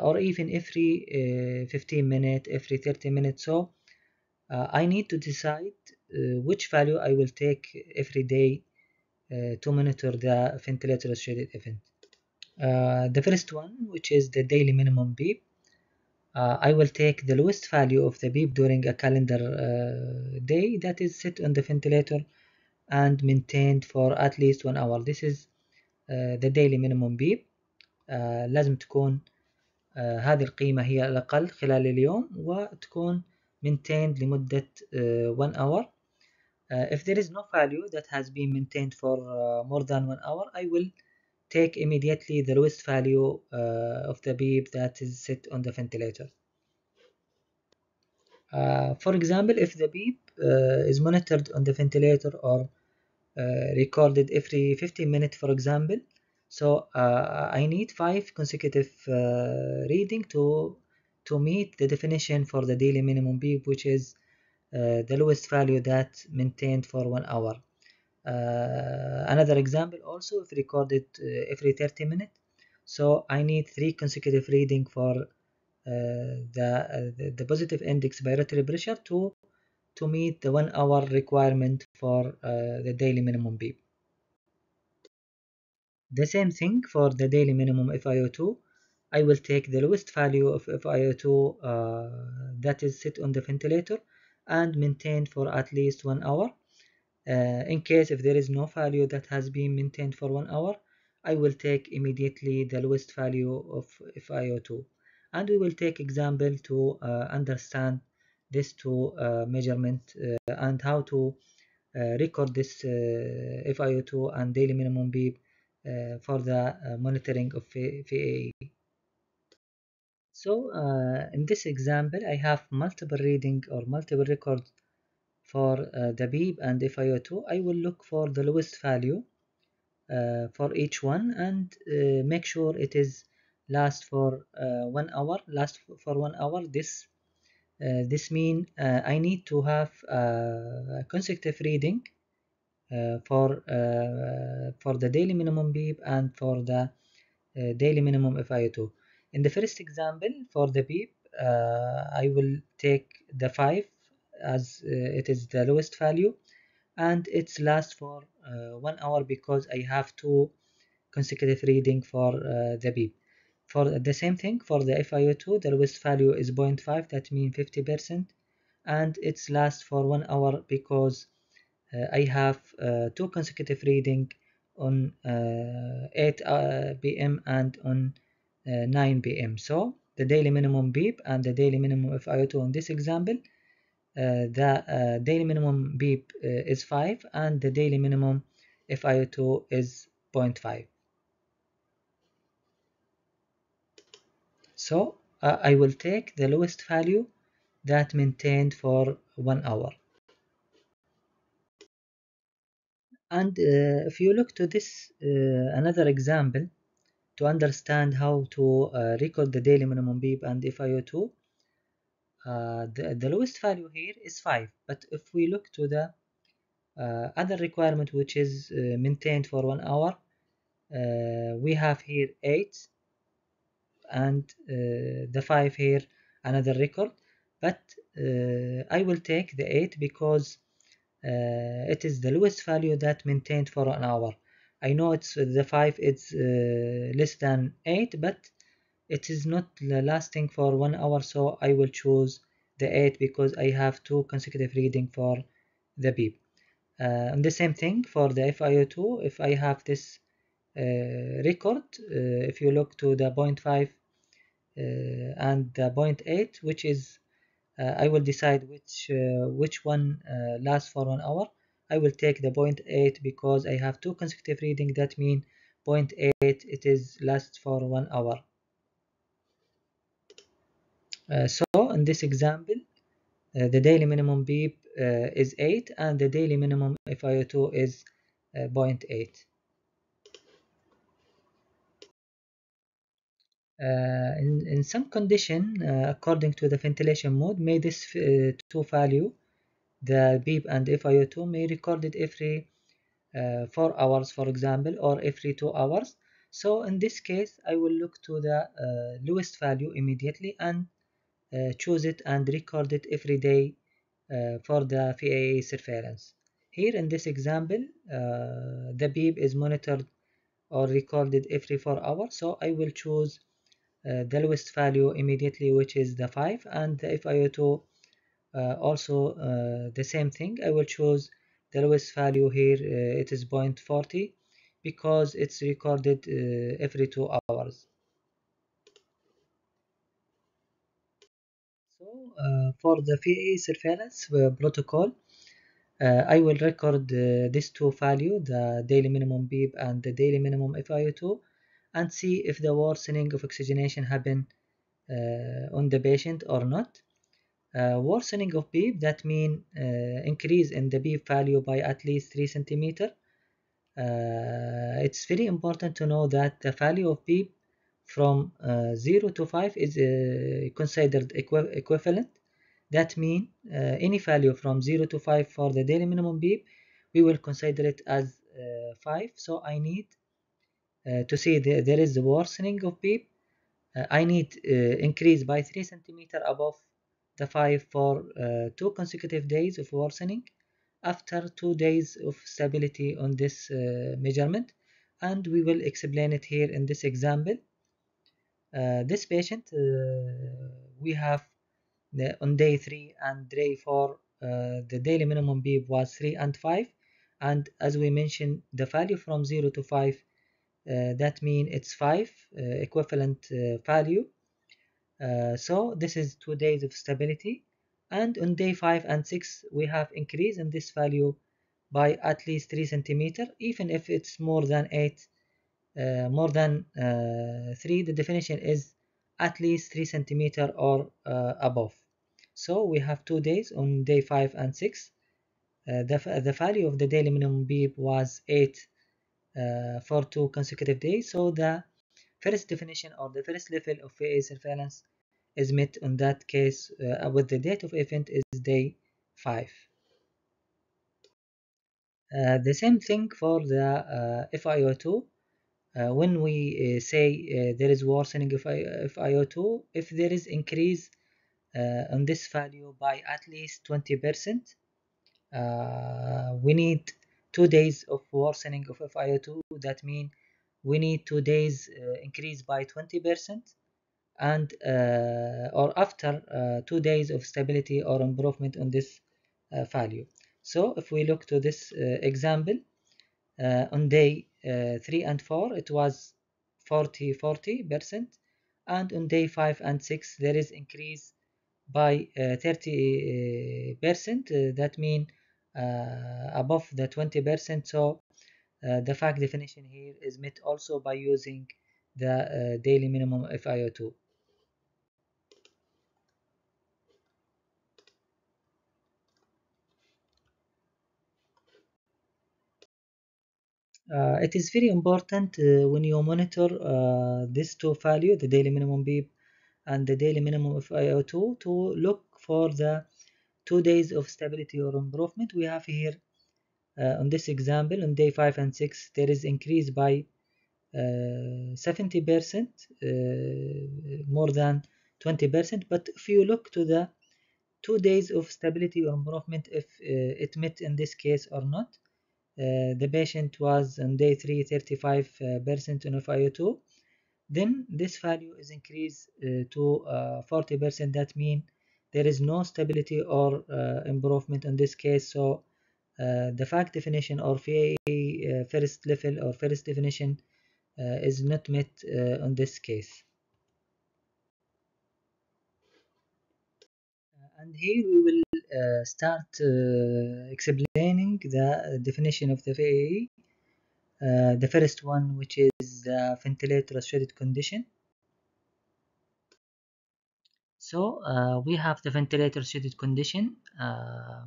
or even every 15 minute every 30 minutes so I need to decide which value I will take every day to monitor the ventilator shaded event the first one which is the daily minimum beep uh, I will take the lowest value of the beep during a calendar uh, day that is set on the ventilator and maintained for at least one hour this is uh, the daily minimum beep uh, لازم تكون uh, هذه القيمة هي الأقل خلال اليوم وتكون maintained لمدة uh, 1 hour if there is no value that has been maintained for more than 1 hour I will take immediately the lowest value uh, of the beep that is set on the ventilator. Uh, for example, if the beep uh, is monitored on the ventilator or uh, recorded every 15 minutes, for example, so uh, I need five consecutive reading to to meet the definition for the daily minimum beep, which is the lowest value that maintained for one hour. Uh, another example also if recorded uh, every 30 minutes so I need three consecutive reading for uh, the, the, the positive index bilateral pressure to to meet the one hour requirement for the daily minimum beep the same thing for the daily minimum FiO2. I will take the lowest value of FiO2 uh, that is set on the ventilator and maintained for at least one hour. Uh, in case if there is no value that has been maintained for one hour I will take immediately the lowest value of FiO2 and we will take example to uh, understand this two uh, measurement and how to record this FiO2 and daily minimum beep for the monitoring of VAE. So uh, in this example, I have multiple reading or multiple record for uh, beep and if 2 I will look for the lowest value uh, for each one and uh, make sure it is last for uh, one hour last for one hour this uh, this mean uh, I need to have consecutive reading for for the daily minimum beep and for the daily minimum FIO2 in the first example for the beep I will take the 5 as uh, it is the lowest value and it's lasts for uh, one hour because I have two consecutive reading for uh, the beep for the same thing for the FiO2 the lowest value is 0.5 that means 50% and it's lasts for one hour because uh, I have uh, two consecutive reading on uh, 8 pm and on 9 pm so the daily minimum beep and the daily minimum FiO2 in this example uh, the uh, daily minimum beep uh, is 5 and the daily minimum FiO2 is 0.5. So uh, I will take the lowest value that maintained for one hour. And uh, if you look to this uh, another example to understand how to record the daily minimum beep and FiO2, uh, the, the lowest value here is 5 but if we look to the uh, other requirement which is uh, maintained for one hour we have here 8 and the 5 here another record but I will take the 8 because uh, it is the lowest value that maintained for an hour I know it's the 5 it's uh, less than 8 but it is not lasting for one hour so I will choose the 8 because I have two consecutive reading for the beep uh, and the same thing for the FiO2 if I have this uh, record uh, if you look to the 0.5 uh, and the 0.8 which is uh, I will decide which uh, which one lasts for one hour I will take the 0.8 because I have two consecutive reading that mean 0.8 it is lasts for one hour uh, so in this example, uh, the daily minimum beep uh, is 8 and the daily minimum FiO2 is 0.8. Uh, in, in some condition uh, according to the ventilation mode may this uh, two value the beep and FiO2 may record it every 4 hours for example or every 2 hours so in this case I will look to the lowest value immediately and uh, choose it and record it every day uh, for the VAA surveillance. Here in this example, uh, the beep is monitored or recorded every 4 hours. So I will choose uh, the lowest value immediately which is the 5 and the FIO2 uh, also uh, the same thing I will choose the lowest value here it is 0.40 because it's recorded every 2 hours Uh, for the VA surveillance protocol uh, I will record uh, these two value the daily minimum beep and the daily minimum FiO2 and see if the worsening of oxygenation happen on the patient or not uh, worsening of beep that mean uh, increase in the beep value by at least 3 centimeter uh, it's very important to know that the value of beep from uh, 0 to 5 is uh, considered equi equivalent that mean uh, any value from 0 to 5 for the daily minimum beep we will consider it as uh, 5 so I need uh, to see the, there is the worsening of beep I need increase by 3 centimeter above the 5 for two consecutive days of worsening after two days of stability on this measurement and we will explain it here in this example uh, this patient uh, we have on day 3 and day 4 uh, the daily minimum B was 3 and 5 and as we mentioned the value from 0 to 5 uh, that means it's 5 uh, equivalent uh, value so this is two days of stability and on day 5 and 6 we have increase in this value by at least 3 centimeter even if it's more than 8 uh, more than uh, 3 the definition is at least 3 centimeter or uh, above so we have two days on day 5 and 6 the, the value of the daily minimum beep was 8 for two consecutive days so the first definition or the first level of VA surveillance is met on that case uh, with the date of event is day 5. Uh, the same thing for the uh, FiO2 uh, when we uh, say uh, there is worsening of, of IO2 if there is increase on this value by at least 20% we need two days of worsening of FiO2 that mean we need two days uh, increase by 20% and uh, or after uh, two days of stability or improvement on this value so if we look to this example on day uh, 3 and 4 it was 40 40 percent and on day 5 and 6 there is increase by uh, 30 uh, percent that mean above the 20 percent so the fact definition here is met also by using the daily minimum FiO2 Uh, it is very important uh, when you monitor uh, these two value the daily minimum beep and the daily minimum of IO2 to look for the two days of stability or improvement we have here uh, on this example on day 5 and 6 there is increase by 70% uh, more than 20% but if you look to the two days of stability or improvement if it met in this case or not uh, the patient was on day 3 35% uh, of FiO2 then this value is increased uh, to 40% that means there is no stability or improvement in this case so uh, the fact definition or VAE uh, first level or first definition uh, is not met on this case. and here we will uh, start uh, explaining the uh, definition of the VAE. the first one, which is the ventilator restricted condition. So uh, we have the ventilator shaded condition. Uh, uh,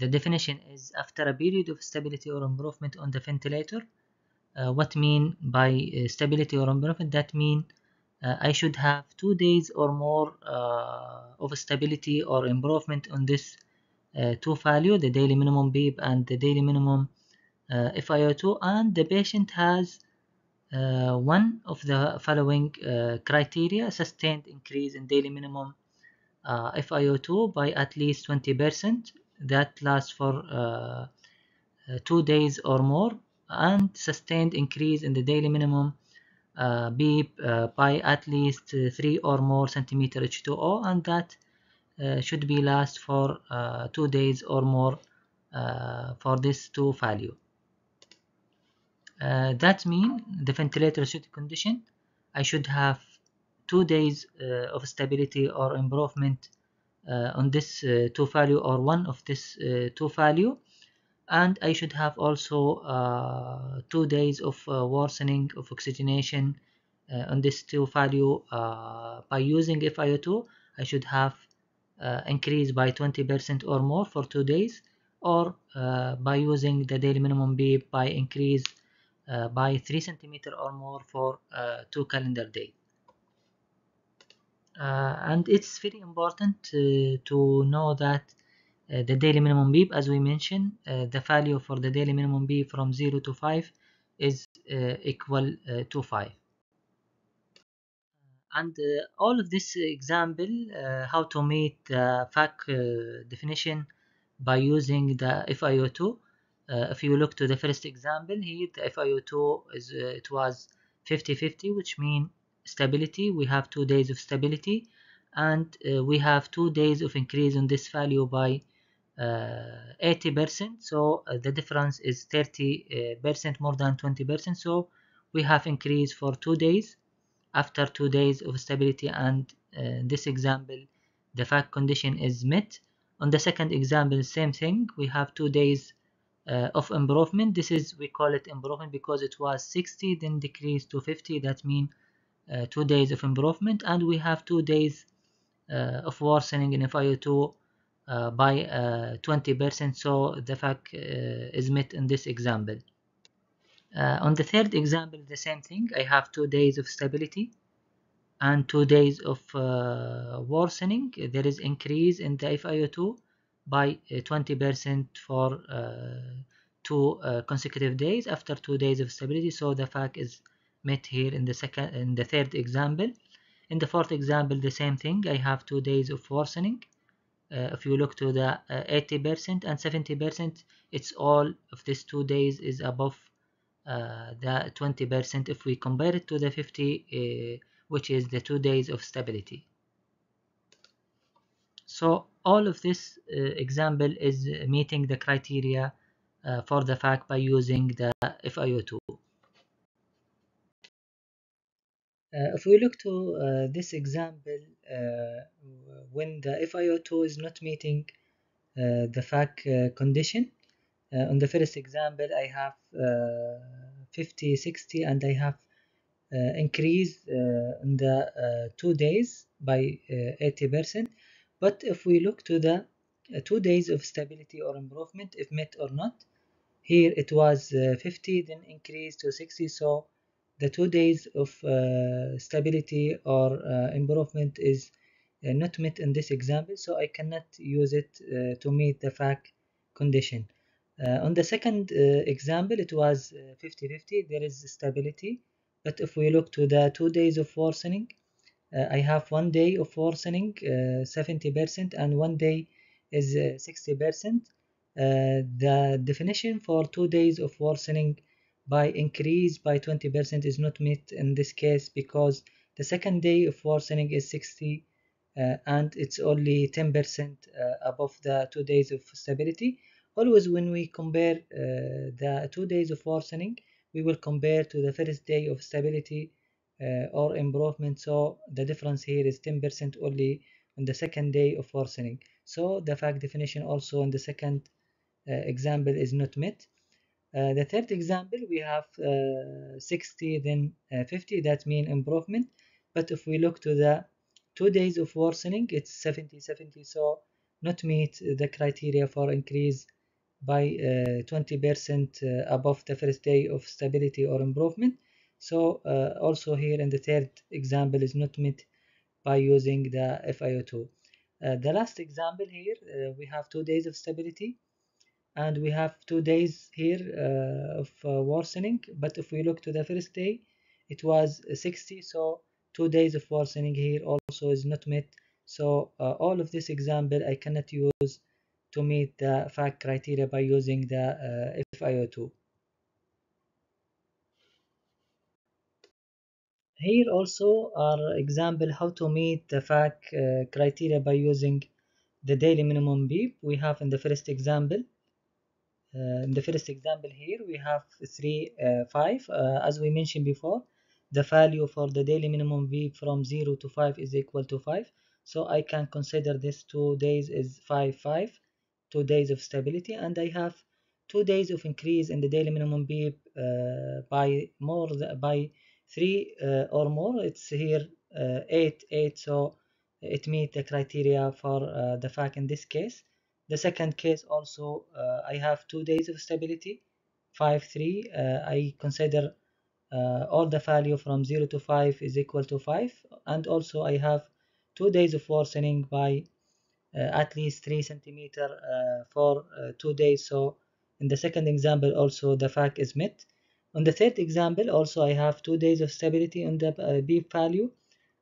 the definition is after a period of stability or improvement on the ventilator. what mean by stability or improvement? That mean uh, I should have two days or more uh, of stability or improvement on this uh, two value the daily minimum beep and the daily minimum uh, FiO2 and the patient has uh, one of the following uh, criteria sustained increase in daily minimum FiO2 by at least 20% that lasts for two days or more and sustained increase in the daily minimum uh, be uh, by at least uh, 3 or more centimeter H2O and that should be last for 2 days or more for this to value. that means the ventilator suit condition I should have 2 days of stability or improvement uh, on this uh, two value or one of this uh, two value and I should have also uh, two days of uh, worsening of oxygenation uh, on this two value uh, by using FiO2 I should have uh, increased by 20% or more for two days or uh, by using the daily minimum B by increase by 3 centimeter or more for two calendar days. and it's very important to know that uh, the daily minimum beep as we mentioned uh, the value for the daily minimum beep from 0 to 5 is uh, equal uh, to 5 and uh, all of this example uh, how to meet the FAC definition by using the FIO2 if you look to the first example here the FIO2 is it was 50 50 which means stability we have two days of stability and we have two days of increase in this value by 80%. Uh, so uh, the difference is 30% uh, more than 20%. So we have increased for two days. After two days of stability and this example, the fact condition is met. On the second example, same thing. We have two days uh, of improvement this is we call it improvement because it was 60 then decreased to 50 that means uh, two days of improvement and we have two days uh, of worsening in FiO2 uh, by 20%, uh, so the fact uh, is met in this example. on the third example, the same thing. I have two days of stability and two days of worsening. There is increase in the FiO2 by 20% for two uh, consecutive days after two days of stability so the fact is met here in the second in the third example in the fourth example the same thing i have two days of worsening if you look to the 80% uh, and 70% it's all of these two days is above uh, the 20% if we compare it to the 50 uh, which is the two days of stability so all of this uh, example is meeting the criteria uh, for the fact by using the FiO2. Uh, if we look to uh, this example, uh, when the FiO2 is not meeting the FAC condition, on the first example, I have 50, 60, and I have increase in the two days by 80%. But if we look to the two days of stability or improvement, if met or not, here it was 50, then increase to 60, so the two days of uh, stability or uh, improvement is uh, not met in this example so I cannot use it to meet the FAC condition. on the second example it was 50-50 there is stability but if we look to the two days of worsening uh, I have one day of worsening 70% uh, and one day is 60% uh, the definition for two days of worsening by increase by 20% is not met in this case because the second day of worsening is 60 uh, and it's only 10% uh, above the two days of stability always when we compare uh, the two days of worsening we will compare to the first day of stability uh, or improvement so the difference here is 10% only on the second day of worsening so the fact definition also on the second uh, example is not met uh, the third example we have uh, 60 then uh, 50 that mean improvement but if we look to the two days of worsening it's 70 70 so not meet the criteria for increase by 20% above the first day of stability or improvement so uh, also here in the third example is not met by using the FiO2. Uh, the last example here, uh, we have two days of stability and we have two days here uh, of uh, worsening but if we look to the first day it was 60 so two days of worsening here also is not met so uh, all of this example I cannot use to meet the FAC criteria by using the uh, FiO2 here also are example how to meet the FAC uh, criteria by using the daily minimum beep we have in the first example uh, in the first example here we have 3 uh, 5 uh, as we mentioned before the value for the daily minimum v from 0 to 5 is equal to 5 so I can consider this two days is 5 5 two days of stability and I have two days of increase in the daily minimum b uh, by more by three uh, or more it's here uh, eight eight so it meet the criteria for the fact in this case the second case also uh, I have two days of stability 5 3 uh, I consider uh, all the value from 0 to 5 is equal to 5 and also I have two days of worsening by at least 3 centimeter for two days so in the second example also the fact is met on the third example also I have two days of stability on the uh, B value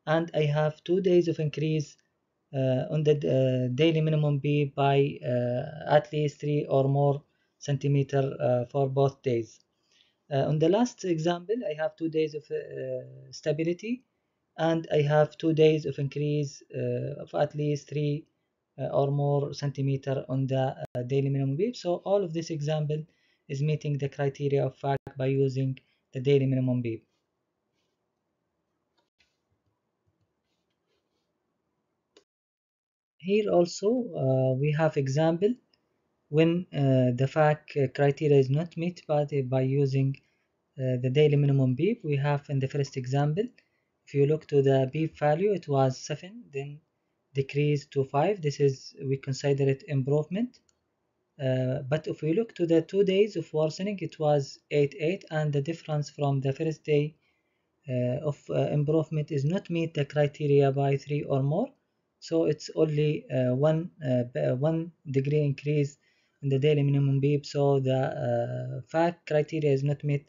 and I have two days of increase uh, on the uh, daily minimum be by uh, at least 3 or more centimeter for both days. on the last example, I have two days of stability and I have two days of increase uh, of at least three uh, or more centimeter on the uh, daily minimum beep. So all of this example is meeting the criteria of fact by using the daily minimum beep. here also uh, we have example when uh, the FAC criteria is not met but by using uh, the daily minimum beep we have in the first example if you look to the beep value it was 7 then decrease to 5 this is we consider it improvement uh, but if we look to the two days of worsening it was 8 8 and the difference from the first day uh, of uh, improvement is not meet the criteria by 3 or more so it's only uh, one uh, one degree increase in the daily minimum beep so the uh, fact criteria is not met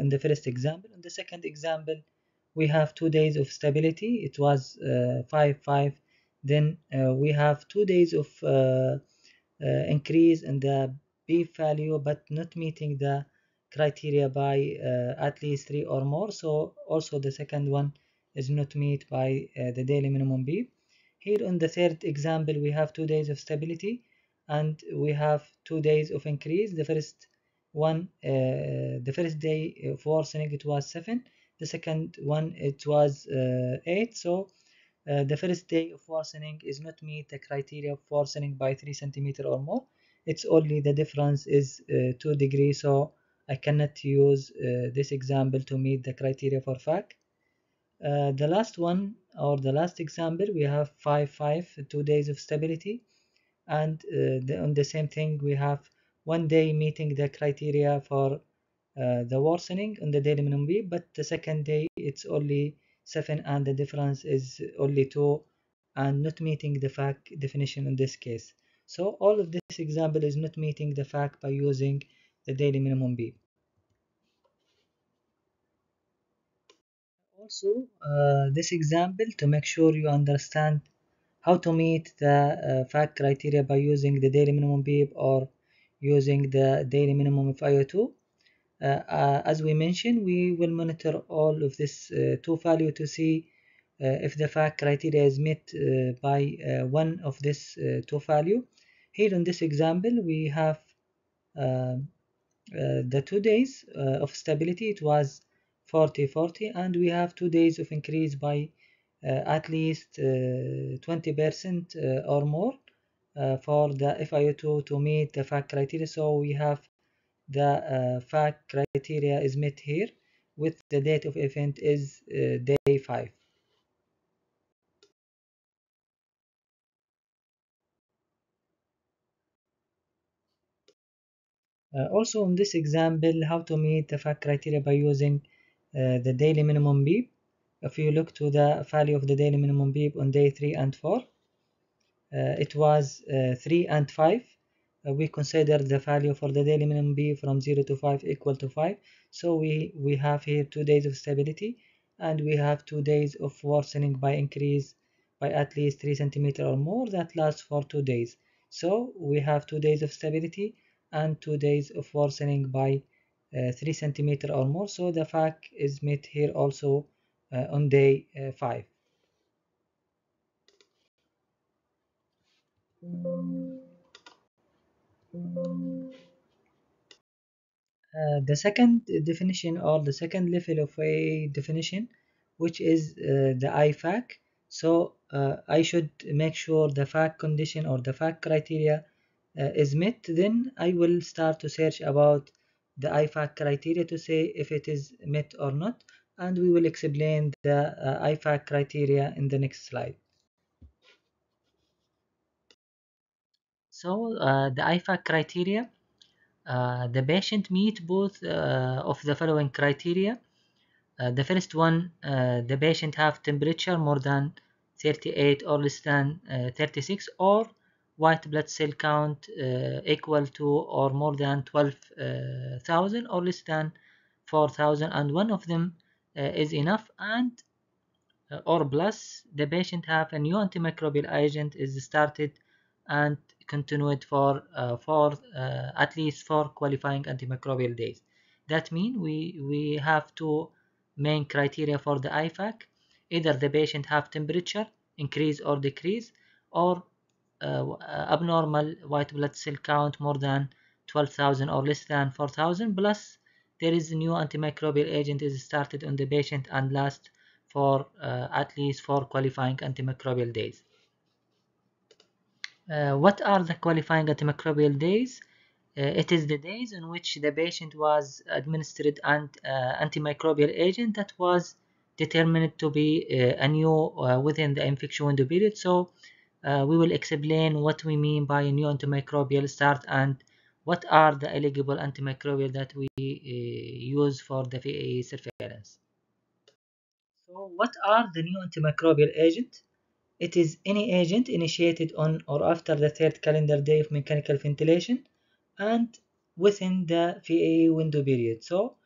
in the first example in the second example we have two days of stability it was 5 5 then we have two days of increase in the beep value but not meeting the criteria by uh, at least three or more so also the second one is not met by uh, the daily minimum beep here on the third example, we have two days of stability and we have two days of increase. The first one, uh, the first day for worsening it was 7, the second one it was uh, 8. So uh, the first day of worsening is not meet the criteria of worsening by 3 centimeter or more. It's only the difference is uh, 2 degrees. So I cannot use uh, this example to meet the criteria for FAC. Uh, the last one or the last example we have 5 5 two days of stability and uh, the, on the same thing we have one day meeting the criteria for uh, the worsening on the daily minimum B but the second day it's only 7 and the difference is only 2 and not meeting the fact definition in this case so all of this example is not meeting the fact by using the daily minimum B also uh, this example to make sure you understand how to meet the uh, fact criteria by using the daily minimum PEEP or using the daily minimum of IO2. Uh, uh, as we mentioned, we will monitor all of this uh, two value to see uh, if the fact criteria is met by one of this two value. Here in this example, we have the two days of stability. It was 40 40 and we have two days of increase by uh, at least 20% uh, uh, or more for the FiO2 to meet the FAC criteria so we have the FAC criteria is met here with the date of event is day 5 Uh, also in this example how to meet the FAC criteria by using uh, the daily minimum beep if you look to the value of the daily minimum beep on day 3 and 4 uh, it was uh, 3 and 5 we consider the value for the daily minimum beep from 0 to 5 equal to 5 so we we have here two days of stability and we have two days of worsening by increase by at least 3 centimeter or more that lasts for two days so we have two days of stability and two days of worsening by uh, 3 centimeter or more so the fact is met here also uh, on day uh, 5 Uh, the second definition or the second level of a definition which is uh, the IFAC so uh, I should make sure the FAC condition or the FAC criteria is met then I will start to search about the IFAC criteria to say if it is met or not and we will explain the uh, IFAC criteria in the next slide. So uh, the IFAC criteria, uh, the patient meet both uh, of the following criteria. Uh, the first one, uh, the patient have temperature more than 38 or less than 36 or white blood cell count uh, equal to or more than 12,000 uh, or less than 4,000 and one of them uh, is enough and or plus the patient have a new antimicrobial agent is started and continued for uh, for uh, at least four qualifying antimicrobial days that means we we have two main criteria for the IFAC either the patient have temperature increase or decrease or uh, abnormal white blood cell count more than 12,000 or less than 4,000 plus there is a new antimicrobial agent is started on the patient and last for uh, at least four qualifying antimicrobial days. Uh, what are the qualifying antimicrobial days? Uh, it is the days in which the patient was administered an uh, antimicrobial agent that was determined to be uh, a new within the infection window period. So uh, we will explain what we mean by new antimicrobial start and what are the eligible antimicrobial that we uh, use for the VA uh, surveillance. So what are the new antimicrobial agent? It is any agent initiated on or after the third calendar day of mechanical ventilation and within the VA window period. So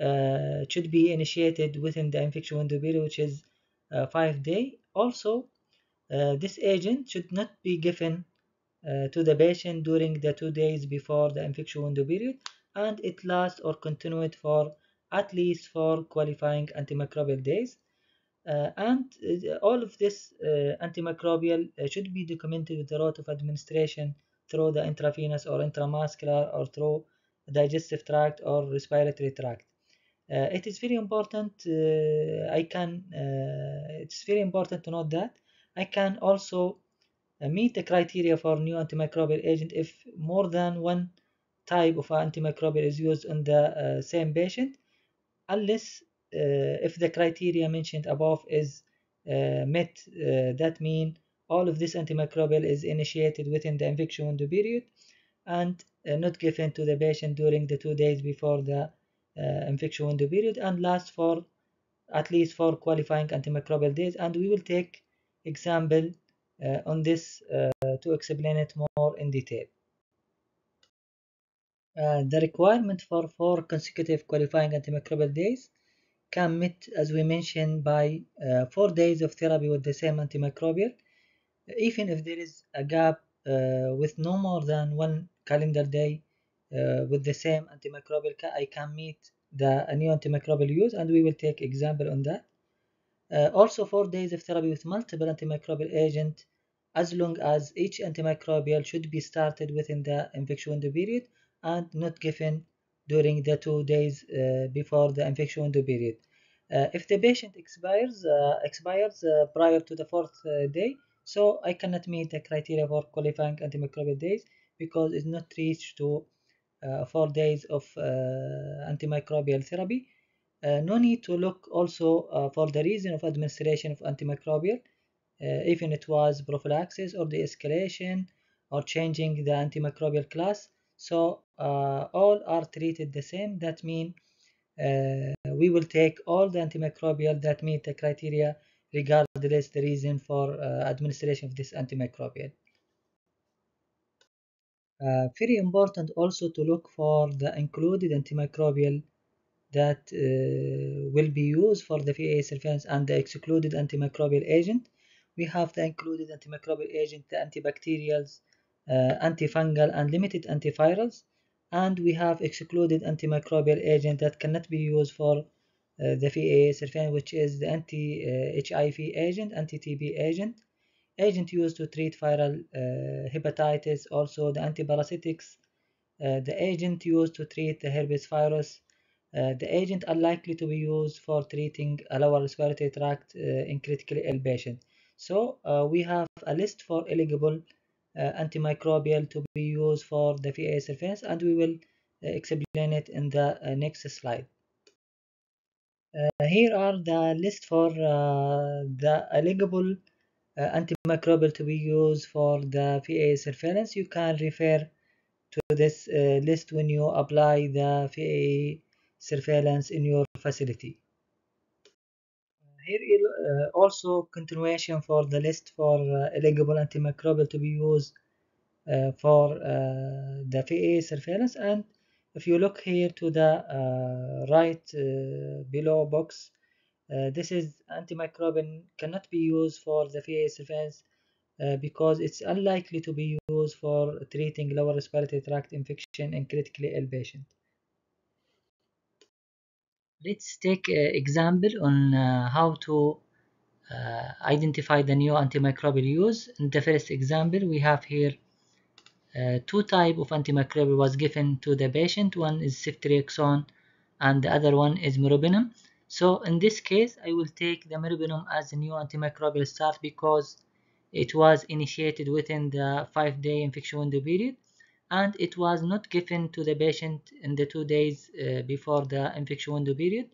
uh, it should be initiated within the infection window period which is uh, 5 day. Also uh, this agent should not be given uh, to the patient during the two days before the infection window period and it lasts or continued for at least four qualifying antimicrobial days. Uh, and uh, all of this uh, antimicrobial uh, should be documented with the route of administration through the intravenous or intramuscular or through digestive tract or respiratory tract. it is very important, I can, it's very important to note that I can also uh, meet the criteria for new antimicrobial agent if more than one type of antimicrobial is used in the uh, same patient unless uh, if the criteria mentioned above is uh, met uh, that mean all of this antimicrobial is initiated within the infection window period and uh, not given to the patient during the two days before the infection window period and lasts for at least for qualifying antimicrobial days and we will take example uh, on this uh, to explain it more in detail. Uh, the requirement for four consecutive qualifying antimicrobial days can meet, as we mentioned, by four days of therapy with the same antimicrobial, even if there is a gap with no more than one calendar day uh, with the same antimicrobial I can meet the new antimicrobial use and we will take example on that uh, also, four days of therapy with multiple antimicrobial agent as long as each antimicrobial should be started within the infection window period and not given during the two days uh, before the infection window period. Uh, if the patient expires, uh, expires uh, prior to the fourth uh, day, so I cannot meet the criteria for qualifying antimicrobial days because it's not reached to four days of antimicrobial therapy uh, no need to look also uh, for the reason of administration of antimicrobial uh, even it was prophylaxis or the escalation or changing the antimicrobial class so all are treated the same that means we will take all the antimicrobial that meet the criteria regardless the reason for uh, administration of this antimicrobial. Uh, very important also to look for the included antimicrobial that uh, will be used for the VA surveillance and the excluded antimicrobial agent. We have the included antimicrobial agent, the antibacterials, uh, antifungal, and limited antivirals. And we have excluded antimicrobial agent that cannot be used for uh, the VA surveillance, which is the anti-HIV uh, agent, anti-TB agent, agent used to treat viral uh, hepatitis, also the antiparasitics, uh, the agent used to treat the herpes virus, uh, the agent are likely to be used for treating a lower respiratory tract uh, in critically ill patients. So uh, we have a list for eligible uh, antimicrobial to be used for the VA surveillance and we will uh, explain it in the next slide. here are the list for the eligible antimicrobial to be used for the VA surveillance. You can refer to this list when you apply the VA surveillance in your facility. Here uh, also continuation for the list for uh, eligible antimicrobial to be used uh, for uh, the VA surveillance and if you look here to the uh, right uh, below box this is antimicrobial cannot be used for the VA surveillance because it's unlikely to be used for treating lower respiratory tract infection in critically ill patients. Let's take an example on uh, how to uh, identify the new antimicrobial use. In the first example, we have here uh, two type of antimicrobial was given to the patient. One is ceftriaxone and the other one is meropenem. So in this case, I will take the meropenem as a new antimicrobial start because it was initiated within the five-day infection window period and it was not given to the patient in the two days uh, before the infection window period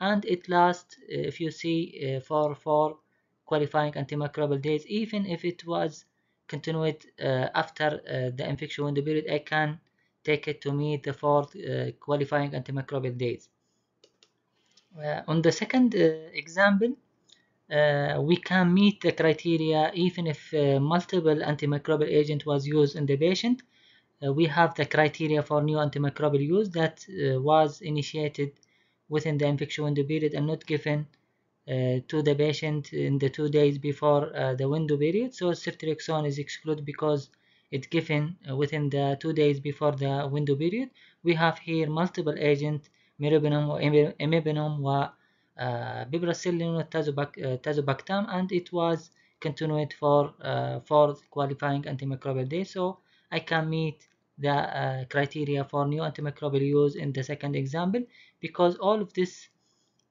and it lasts uh, if you see uh, for four qualifying antimicrobial days even if it was continued uh, after uh, the infection window period I can take it to meet the fourth uh, qualifying antimicrobial days on the second example we can meet the criteria even if multiple antimicrobial agent was used in the patient uh, we have the criteria for new antimicrobial use that uh, was initiated within the infection window period and not given uh, to the patient in the two days before the window period. So ceftriaxone is excluded because it's given within the two days before the window period. We have here multiple agent meropenem imipenem و ببراسيلين والتازوباكتام and it was continued for uh, for qualifying antimicrobial day so I can meet the uh, criteria for new antimicrobial use in the second example because all of this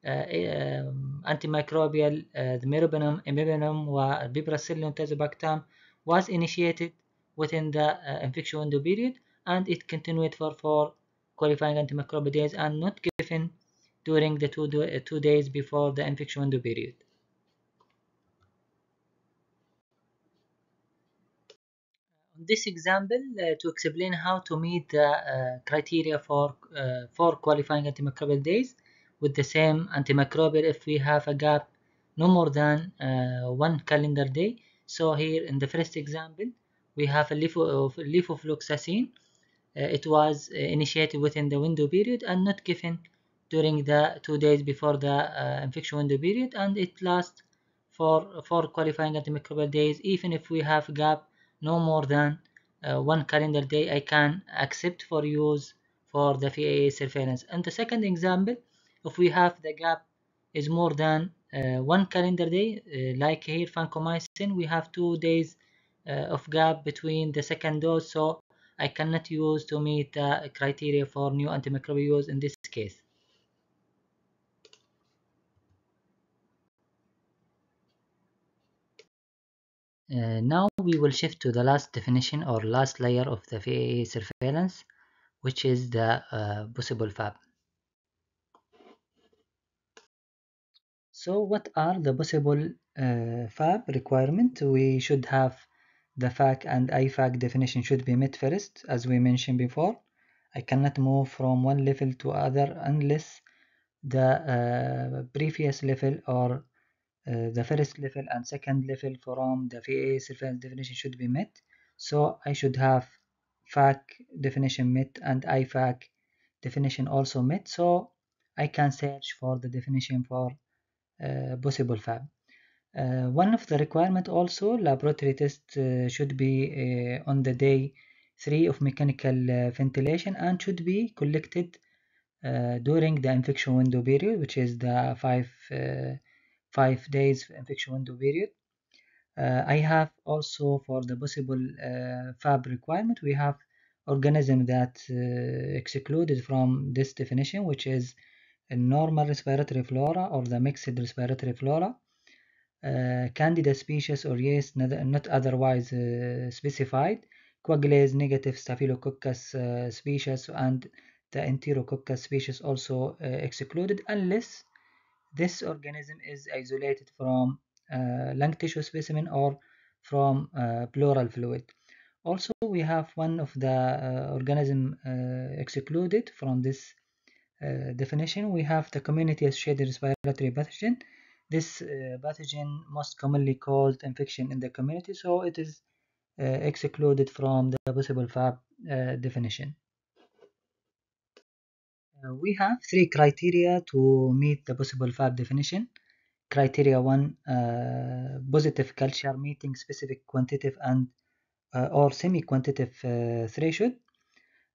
uh, um, antimicrobial uh, the meropenem, imipenem, piperacillin, tazobactam was initiated within the uh, infection window period and it continued for four qualifying antimicrobial days and not given during the two, uh, two days before the infection window period. this example uh, to explain how to meet the uh, criteria for uh, for qualifying antimicrobial days with the same antimicrobial if we have a gap no more than one calendar day. So here in the first example, we have a leaf of levofloxacin. it was initiated within the window period and not given during the two days before the uh, infection window period and it lasts for for qualifying antimicrobial days even if we have gap no more than uh, one calendar day I can accept for use for the FAA surveillance. And the second example, if we have the gap is more than uh, one calendar day, uh, like here vancomycin, we have two days uh, of gap between the second dose, so I cannot use to meet the criteria for new antimicrobial use in this case. Uh, now we will shift to the last definition or last layer of the VAA surveillance which is the uh, possible fab. So what are the possible uh, fab requirement? We should have the FAC and IFAC definition should be met first as we mentioned before. I cannot move from one level to other unless the uh, previous level or uh, the first level and second level from the VA surface definition should be met. So I should have FAC definition met and IFAC definition also met. So I can search for the definition for uh, possible FAB. Uh, one of the requirement also laboratory test uh, should be uh, on the day 3 of mechanical uh, ventilation and should be collected during the infection window period which is the 5 five days infection window period uh, I have also for the possible uh, fab requirement we have organism that uh, excluded from this definition which is a normal respiratory flora or the mixed respiratory flora uh, candida species or yeast not, not otherwise uh, specified coagulase negative staphylococcus uh, species and the enterococcus species also excluded unless this organism is isolated from uh, lung tissue specimen or from uh, pleural fluid. Also, we have one of the uh, organism excluded from this definition. We have the community associated respiratory pathogen. This pathogen most commonly caused infection in the community, so it is excluded from the possible FAB definition. Uh, we have three criteria to meet the possible fab definition. Criteria one, uh, positive culture meeting specific quantitative and uh, or semi-quantitative uh, threshold.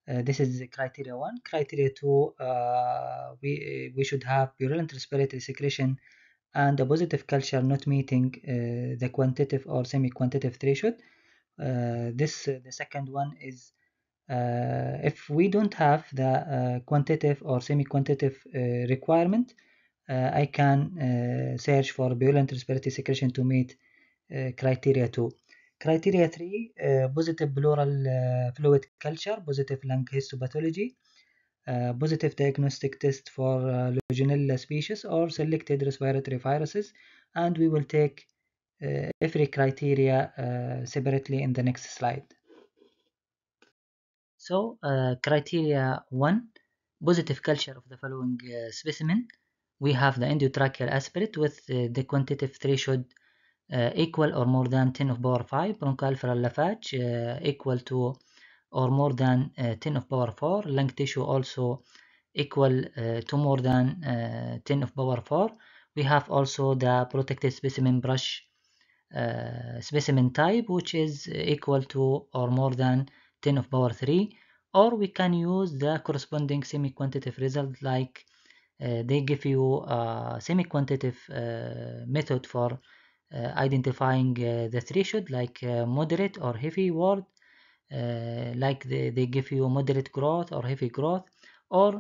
Uh, this is criteria one. Criteria two, uh, we we should have purulent respiratory secretion and a positive culture not meeting the quantitative or semi-quantitative threshold. this the second one is uh, if we don't have the uh, quantitative or semi-quantitative uh, requirement, I can search for purulent respiratory secretion to meet criteria 2. Criteria 3 uh, positive pleural uh, fluid culture, positive lung histopathology, uh, positive diagnostic test for Legionella species or selected respiratory viruses, and we will take every criteria separately in the next slide. So uh, criteria one, positive culture of the following uh, specimen. We have the endotracheal aspirate with uh, the quantitative threshold equal or more than 10 of power 5, bronchoalveolar lavage equal to or more than 10 of power 4, lung tissue also equal uh, to more than uh, 10 of power 4 we have also the protected specimen brush uh, specimen type which is equal to or more than 10 of power 3 or we can use the corresponding semi-quantitative result like uh, they give you a semi-quantitative uh, method for uh, identifying uh, the threshold like uh, moderate or heavy word uh, like they, they give you moderate growth or heavy growth or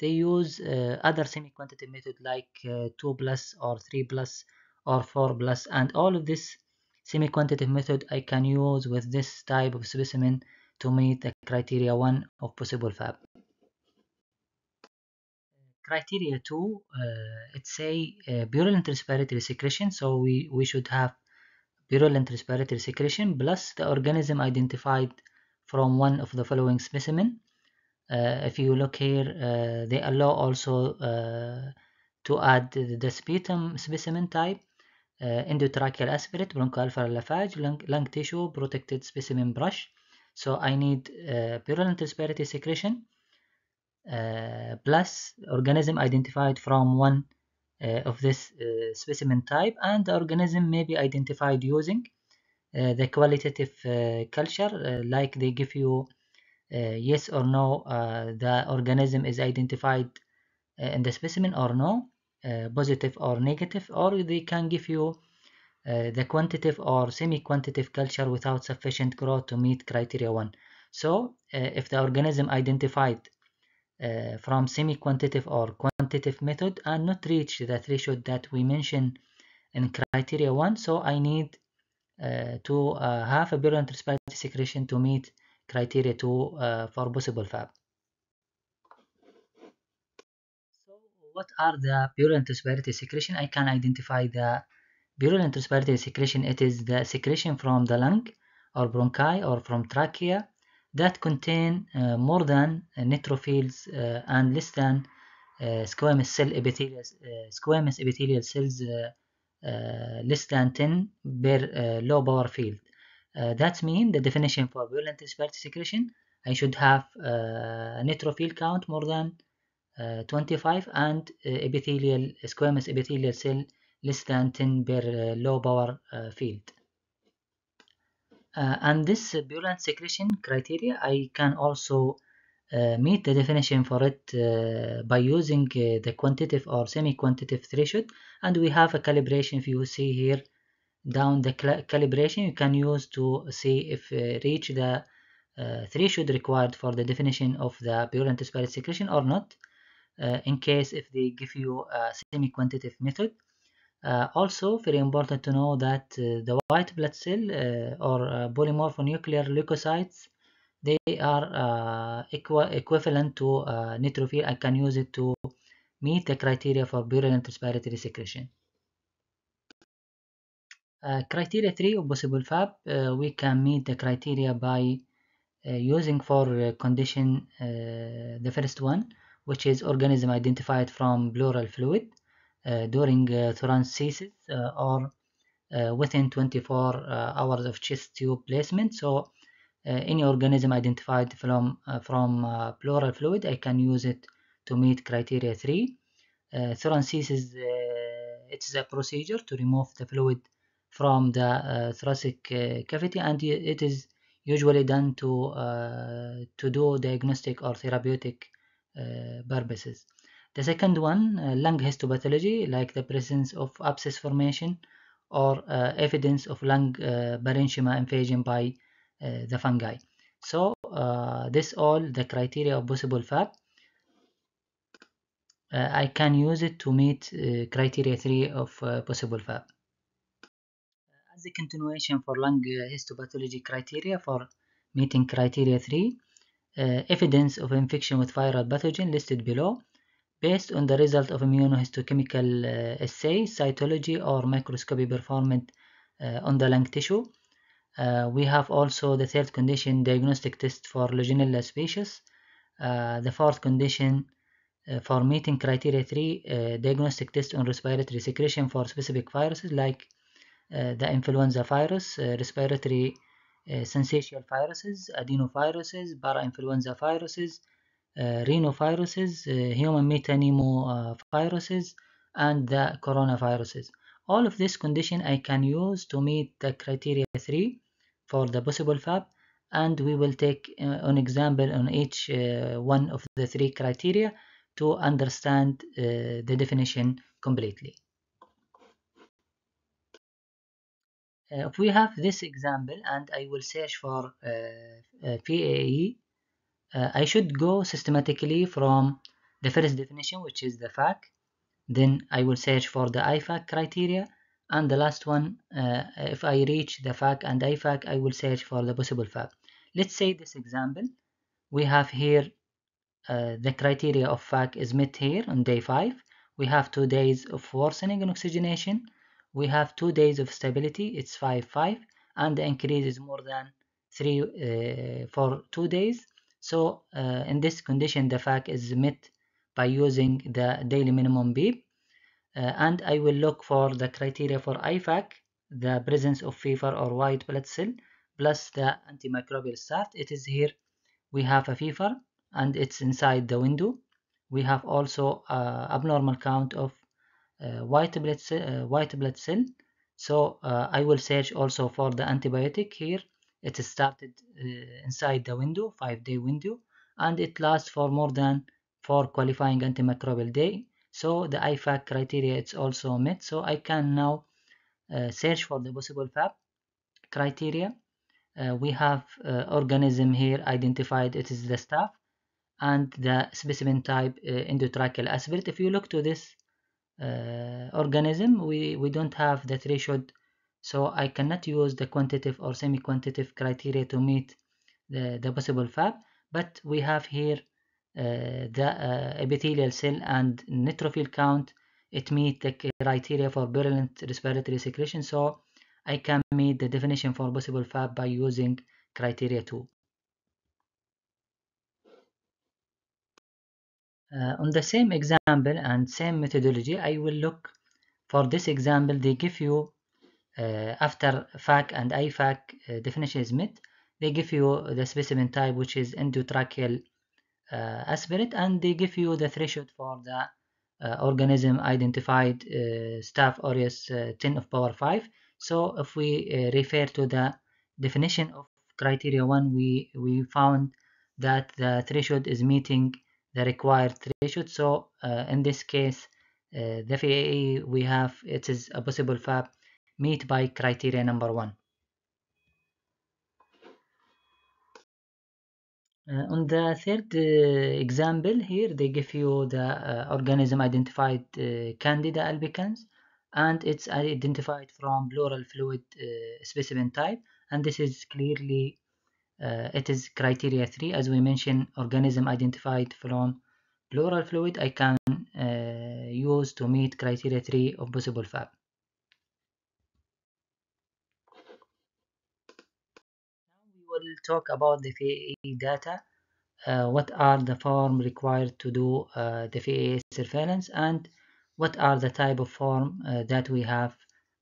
they use other semi-quantitative method like 2 plus or 3 plus or 4 plus and all of this semi-quantitative method I can use with this type of specimen to meet a criteria 1 of possible fab. Criteria 2, uh, it's say uh, purulent respiratory secretion, so we, we should have purulent respiratory secretion plus the organism identified from one of the following specimen. Uh, if you look here, uh, they allow also uh, to add the sputum specimen type, uh, endotracheal aspirate, bronchoalveolar lung, lung tissue, protected specimen brush, so I need uh, purulent spirity secretion uh, plus organism identified from one uh, of this uh, specimen type and the organism may be identified using uh, the qualitative uh, culture uh, like they give you yes or no the organism is identified in the specimen or no positive or negative or they can give you uh, the quantitative or semi-quantitative culture without sufficient growth to meet criteria 1. So uh, if the organism identified uh, from semi-quantitative or quantitative method and not reach the threshold that we mentioned in criteria 1, so I need uh, to uh, have a brilliant respiratory secretion to meet criteria 2 for possible FAB. So what are the purulent respiratory secretion? I can identify the Burial respiratory secretion, it is the secretion from the lung or bronchi or from trachea that contain uh, more than uh, neutrophils uh, and less than uh, squamous cell epithelial uh, squamous epithelial cells uh, less than 10 per low power field. that means the definition for virulent respiratory secretion, I should have neutrophil count more than 25 and epithelial squamous epithelial cell less than 10 per low power field and this purulent secretion criteria I can also meet the definition for it by using the quantitative or semi-quantitative threshold and we have a calibration if you see here down the calibration you can use to see if uh, reach the uh, threshold required for the definition of the purulent spirit secretion or not uh, in case if they give you a semi-quantitative method uh, also, very important to know that uh, the white blood cell uh, or polymorphonuclear leukocytes, they are equivalent to neutrophil and can use it to meet the criteria for bacterial respiratory secretion. Uh, criteria 3 of possible FAB, uh, we can meet the criteria by uh, using for condition the first one, which is organism identified from pleural fluid. Uh, during uh, Turan's thesis uh, or within 24 hours of chest tube placement. So any organism identified from, from pleural fluid, I can use it to meet criteria 3. Thurangiectasis, it's a procedure to remove the fluid from the uh, thoracic uh, cavity and it is usually done to uh, to do diagnostic or therapeutic purposes the second one, uh, lung histopathology, like the presence of abscess formation or uh, evidence of lung uh, parenchyma invasion by uh, the fungi. So uh, this all the criteria of possible FAP. Uh, I can use it to meet criteria 3 of possible FAP. As a continuation for lung histopathology criteria for meeting criteria 3, evidence of infection with viral pathogen listed below based on the result of immunohistochemical uh, assay, cytology, or microscopy performed uh, on the lung tissue. Uh, we have also the third condition, diagnostic test for Legionella species. the fourth condition, for meeting criteria 3, diagnostic test on respiratory secretion for specific viruses like the influenza virus, respiratory uh, viruses, adenoviruses, parainfluenza viruses, uh, rhinoviruses, uh, human metanemoviruses, uh, and the coronaviruses. All of this condition I can use to meet the criteria 3 for the possible FAB and we will take uh, an example on each uh, one of the three criteria to understand uh, the definition completely. if we have this example and I will search for PAE uh, I should go systematically from the first definition which is the FAC then I will search for the IFAC criteria and the last one uh, if I reach the FAC and IFAC I will search for the possible FAC let's say this example we have here uh, the criteria of FAC is met here on day 5 we have two days of worsening in oxygenation we have two days of stability it's 5 5 and the increase is more than 3 uh, for two days so uh, in this condition, the fact is met by using the daily minimum B. Uh, and I will look for the criteria for IFAC, the presence of fever or white blood cell, plus the antimicrobial start. It is here. We have a fever and it's inside the window. We have also uh, abnormal count of uh, white, blood uh, white blood cell. So uh, I will search also for the antibiotic here it started uh, inside the window five day window and it lasts for more than for qualifying antimicrobial day so the IFAC criteria it's also met so I can now uh, search for the possible FAB criteria uh, we have uh, organism here identified it is the staff and the specimen type uh, endotracheal aspirate if you look to this uh, organism we we don't have that ratio so I cannot use the quantitative or semi-quantitative criteria to meet the, the possible fab, but we have here uh, the uh, epithelial cell and neutrophil count. It meet the criteria for virulent respiratory secretion, so I can meet the definition for possible fab by using criteria 2. Uh, on the same example and same methodology, I will look for this example, they give you uh, after FAC and IFAC uh, definition is met, they give you the specimen type which is endotracheal uh, aspirate and they give you the threshold for the uh, organism identified uh, staph aureus uh, 10 of power 5 so if we refer to the definition of criteria 1 we we found that the threshold is meeting the required threshold so in this case the FAA we have it is a possible FAP meet by criteria number one. Uh, on the third uh, example here, they give you the uh, organism identified uh, Candida albicans and it's identified from pleural fluid uh, specimen type and this is clearly, uh, it is criteria 3 as we mentioned organism identified from pleural fluid I can use to meet criteria 3 of possible FAB. talk about the VAE data, uh, what are the form required to do uh, the VAE surveillance, and what are the type of form uh, that we have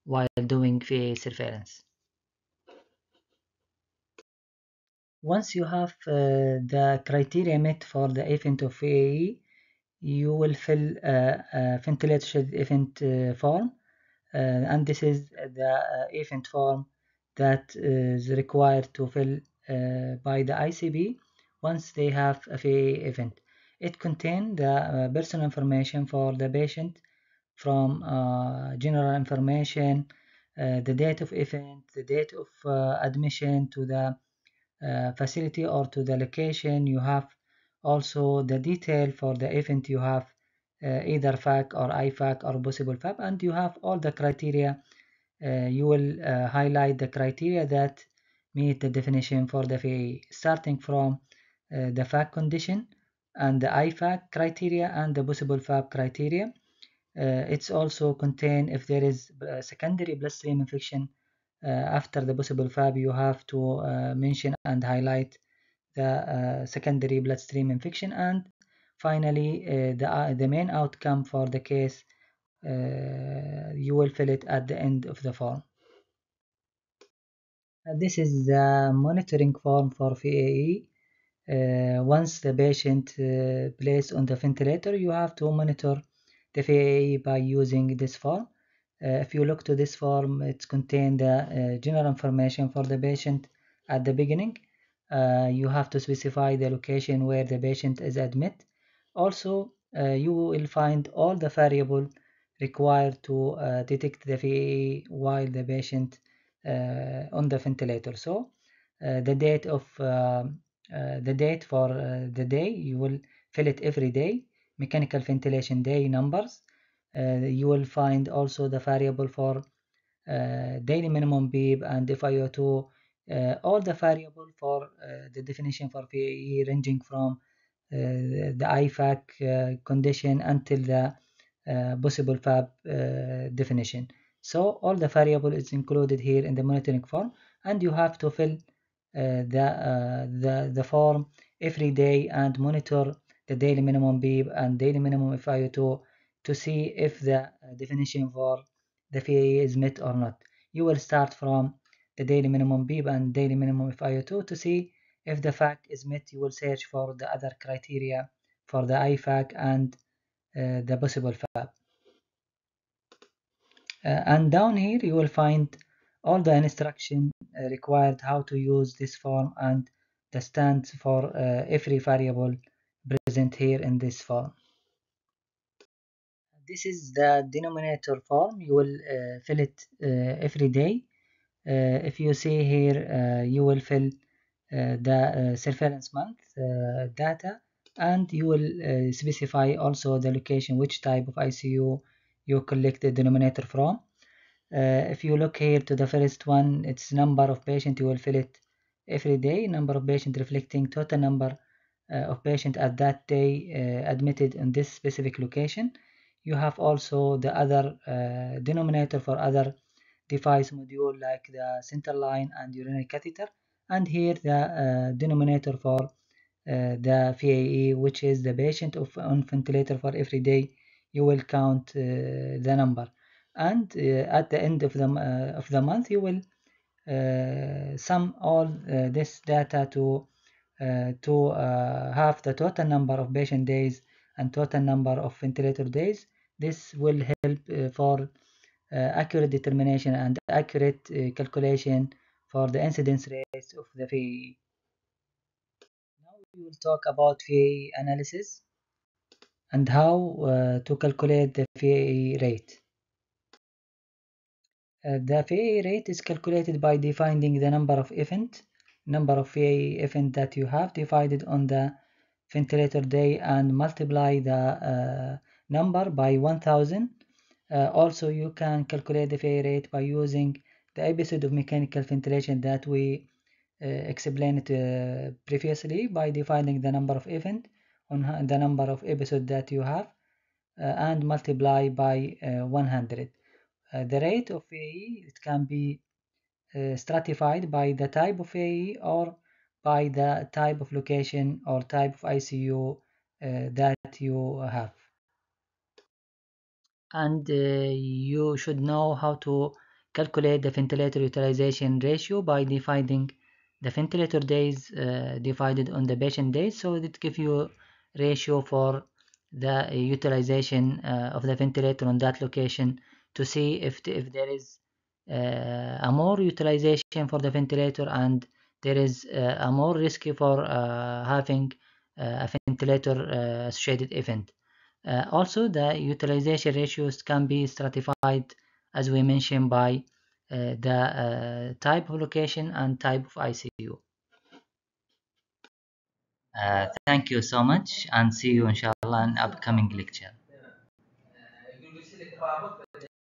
while doing VAE surveillance. Once you have the criteria met for the event of VAE, you will fill a ventilated event form uh, and this is the uh, event form that is required to fill uh, by the ICB once they have a FAA event. It contains the uh, personal information for the patient from uh, general information, the date of event, the date of admission to the facility or to the location. You have also the detail for the event you have uh, either FAC or IFAC or possible FAB and you have all the criteria uh, you will uh, highlight the criteria that meet the definition for the FAA starting from uh, the FAC condition and the IFAC criteria and the possible FAB criteria. Uh, it's also contained if there is uh, secondary bloodstream infection uh, after the possible FAB you have to uh, mention and highlight the uh, secondary bloodstream infection and finally the, the main outcome for the case you will fill it at the end of the form. Uh, this is the monitoring form for VAE. Uh, once the patient uh, placed on the ventilator, you have to monitor the VAE by using this form. Uh, if you look to this form, it contains the uh, general information for the patient at the beginning. Uh, you have to specify the location where the patient is admit. Also, you will find all the variable required to detect the VAE while the patient uh, on the ventilator so uh, the date of uh, the date for the day you will fill it every day mechanical ventilation day numbers you will find also the variable for daily minimum beep and FiO2 all the variable for the definition for Pae ranging from the IFAC condition until the possible FAB definition so all the variable is included here in the monitoring form and you have to fill uh, the, uh, the, the form every day and monitor the daily minimum beep and daily minimum FIO2 to see if the uh, definition for the FAE is met or not. You will start from the daily minimum beep and daily minimum FIO2 to see if the FAC is met. You will search for the other criteria for the IFAC and uh, the possible FAB. Uh, and down here you will find all the instruction uh, required how to use this form and the stands for uh, every variable present here in this form this is the denominator form you will uh, fill it uh, every day uh, if you see here you will fill the surveillance month data and you will specify also the location which type of ICU you collect the denominator from uh, if you look here to the first one it's number of patient you will fill it every day number of patient reflecting total number uh, of patient at that day uh, admitted in this specific location you have also the other uh, denominator for other device module like the center line and urinary catheter and here the uh, denominator for uh, the VAE which is the patient of on ventilator for every day you will count uh, the number and uh, at the end of the uh, of the month you will sum all this data to to have the total number of patient days and total number of ventilator days this will help for accurate determination and accurate calculation for the incidence rates of the fee. Now we will talk about VAE analysis and how uh, to calculate the VAE rate. Uh, the VAE rate is calculated by defining the number of event, number of VAE event that you have divided on the ventilator day and multiply the uh, number by 1000 uh, also you can calculate the failure rate by using the episode of mechanical ventilation that we uh, explained uh, previously by defining the number of event on the number of episodes that you have uh, and multiply by uh, 100 uh, the rate of AE it can be stratified by the type of AE or by the type of location or type of ICU that you have and uh, you should know how to calculate the ventilator utilization ratio by dividing the ventilator days uh, divided on the patient days so it gives you ratio for the uh, utilization uh, of the ventilator on that location to see if, if there is uh, a more utilization for the ventilator and there is a more risk for having a ventilator associated event. Uh, also, the utilization ratios can be stratified, as we mentioned, by uh, the uh, type of location and type of ICU. Uh, thank you so much and see you inshallah in upcoming lecture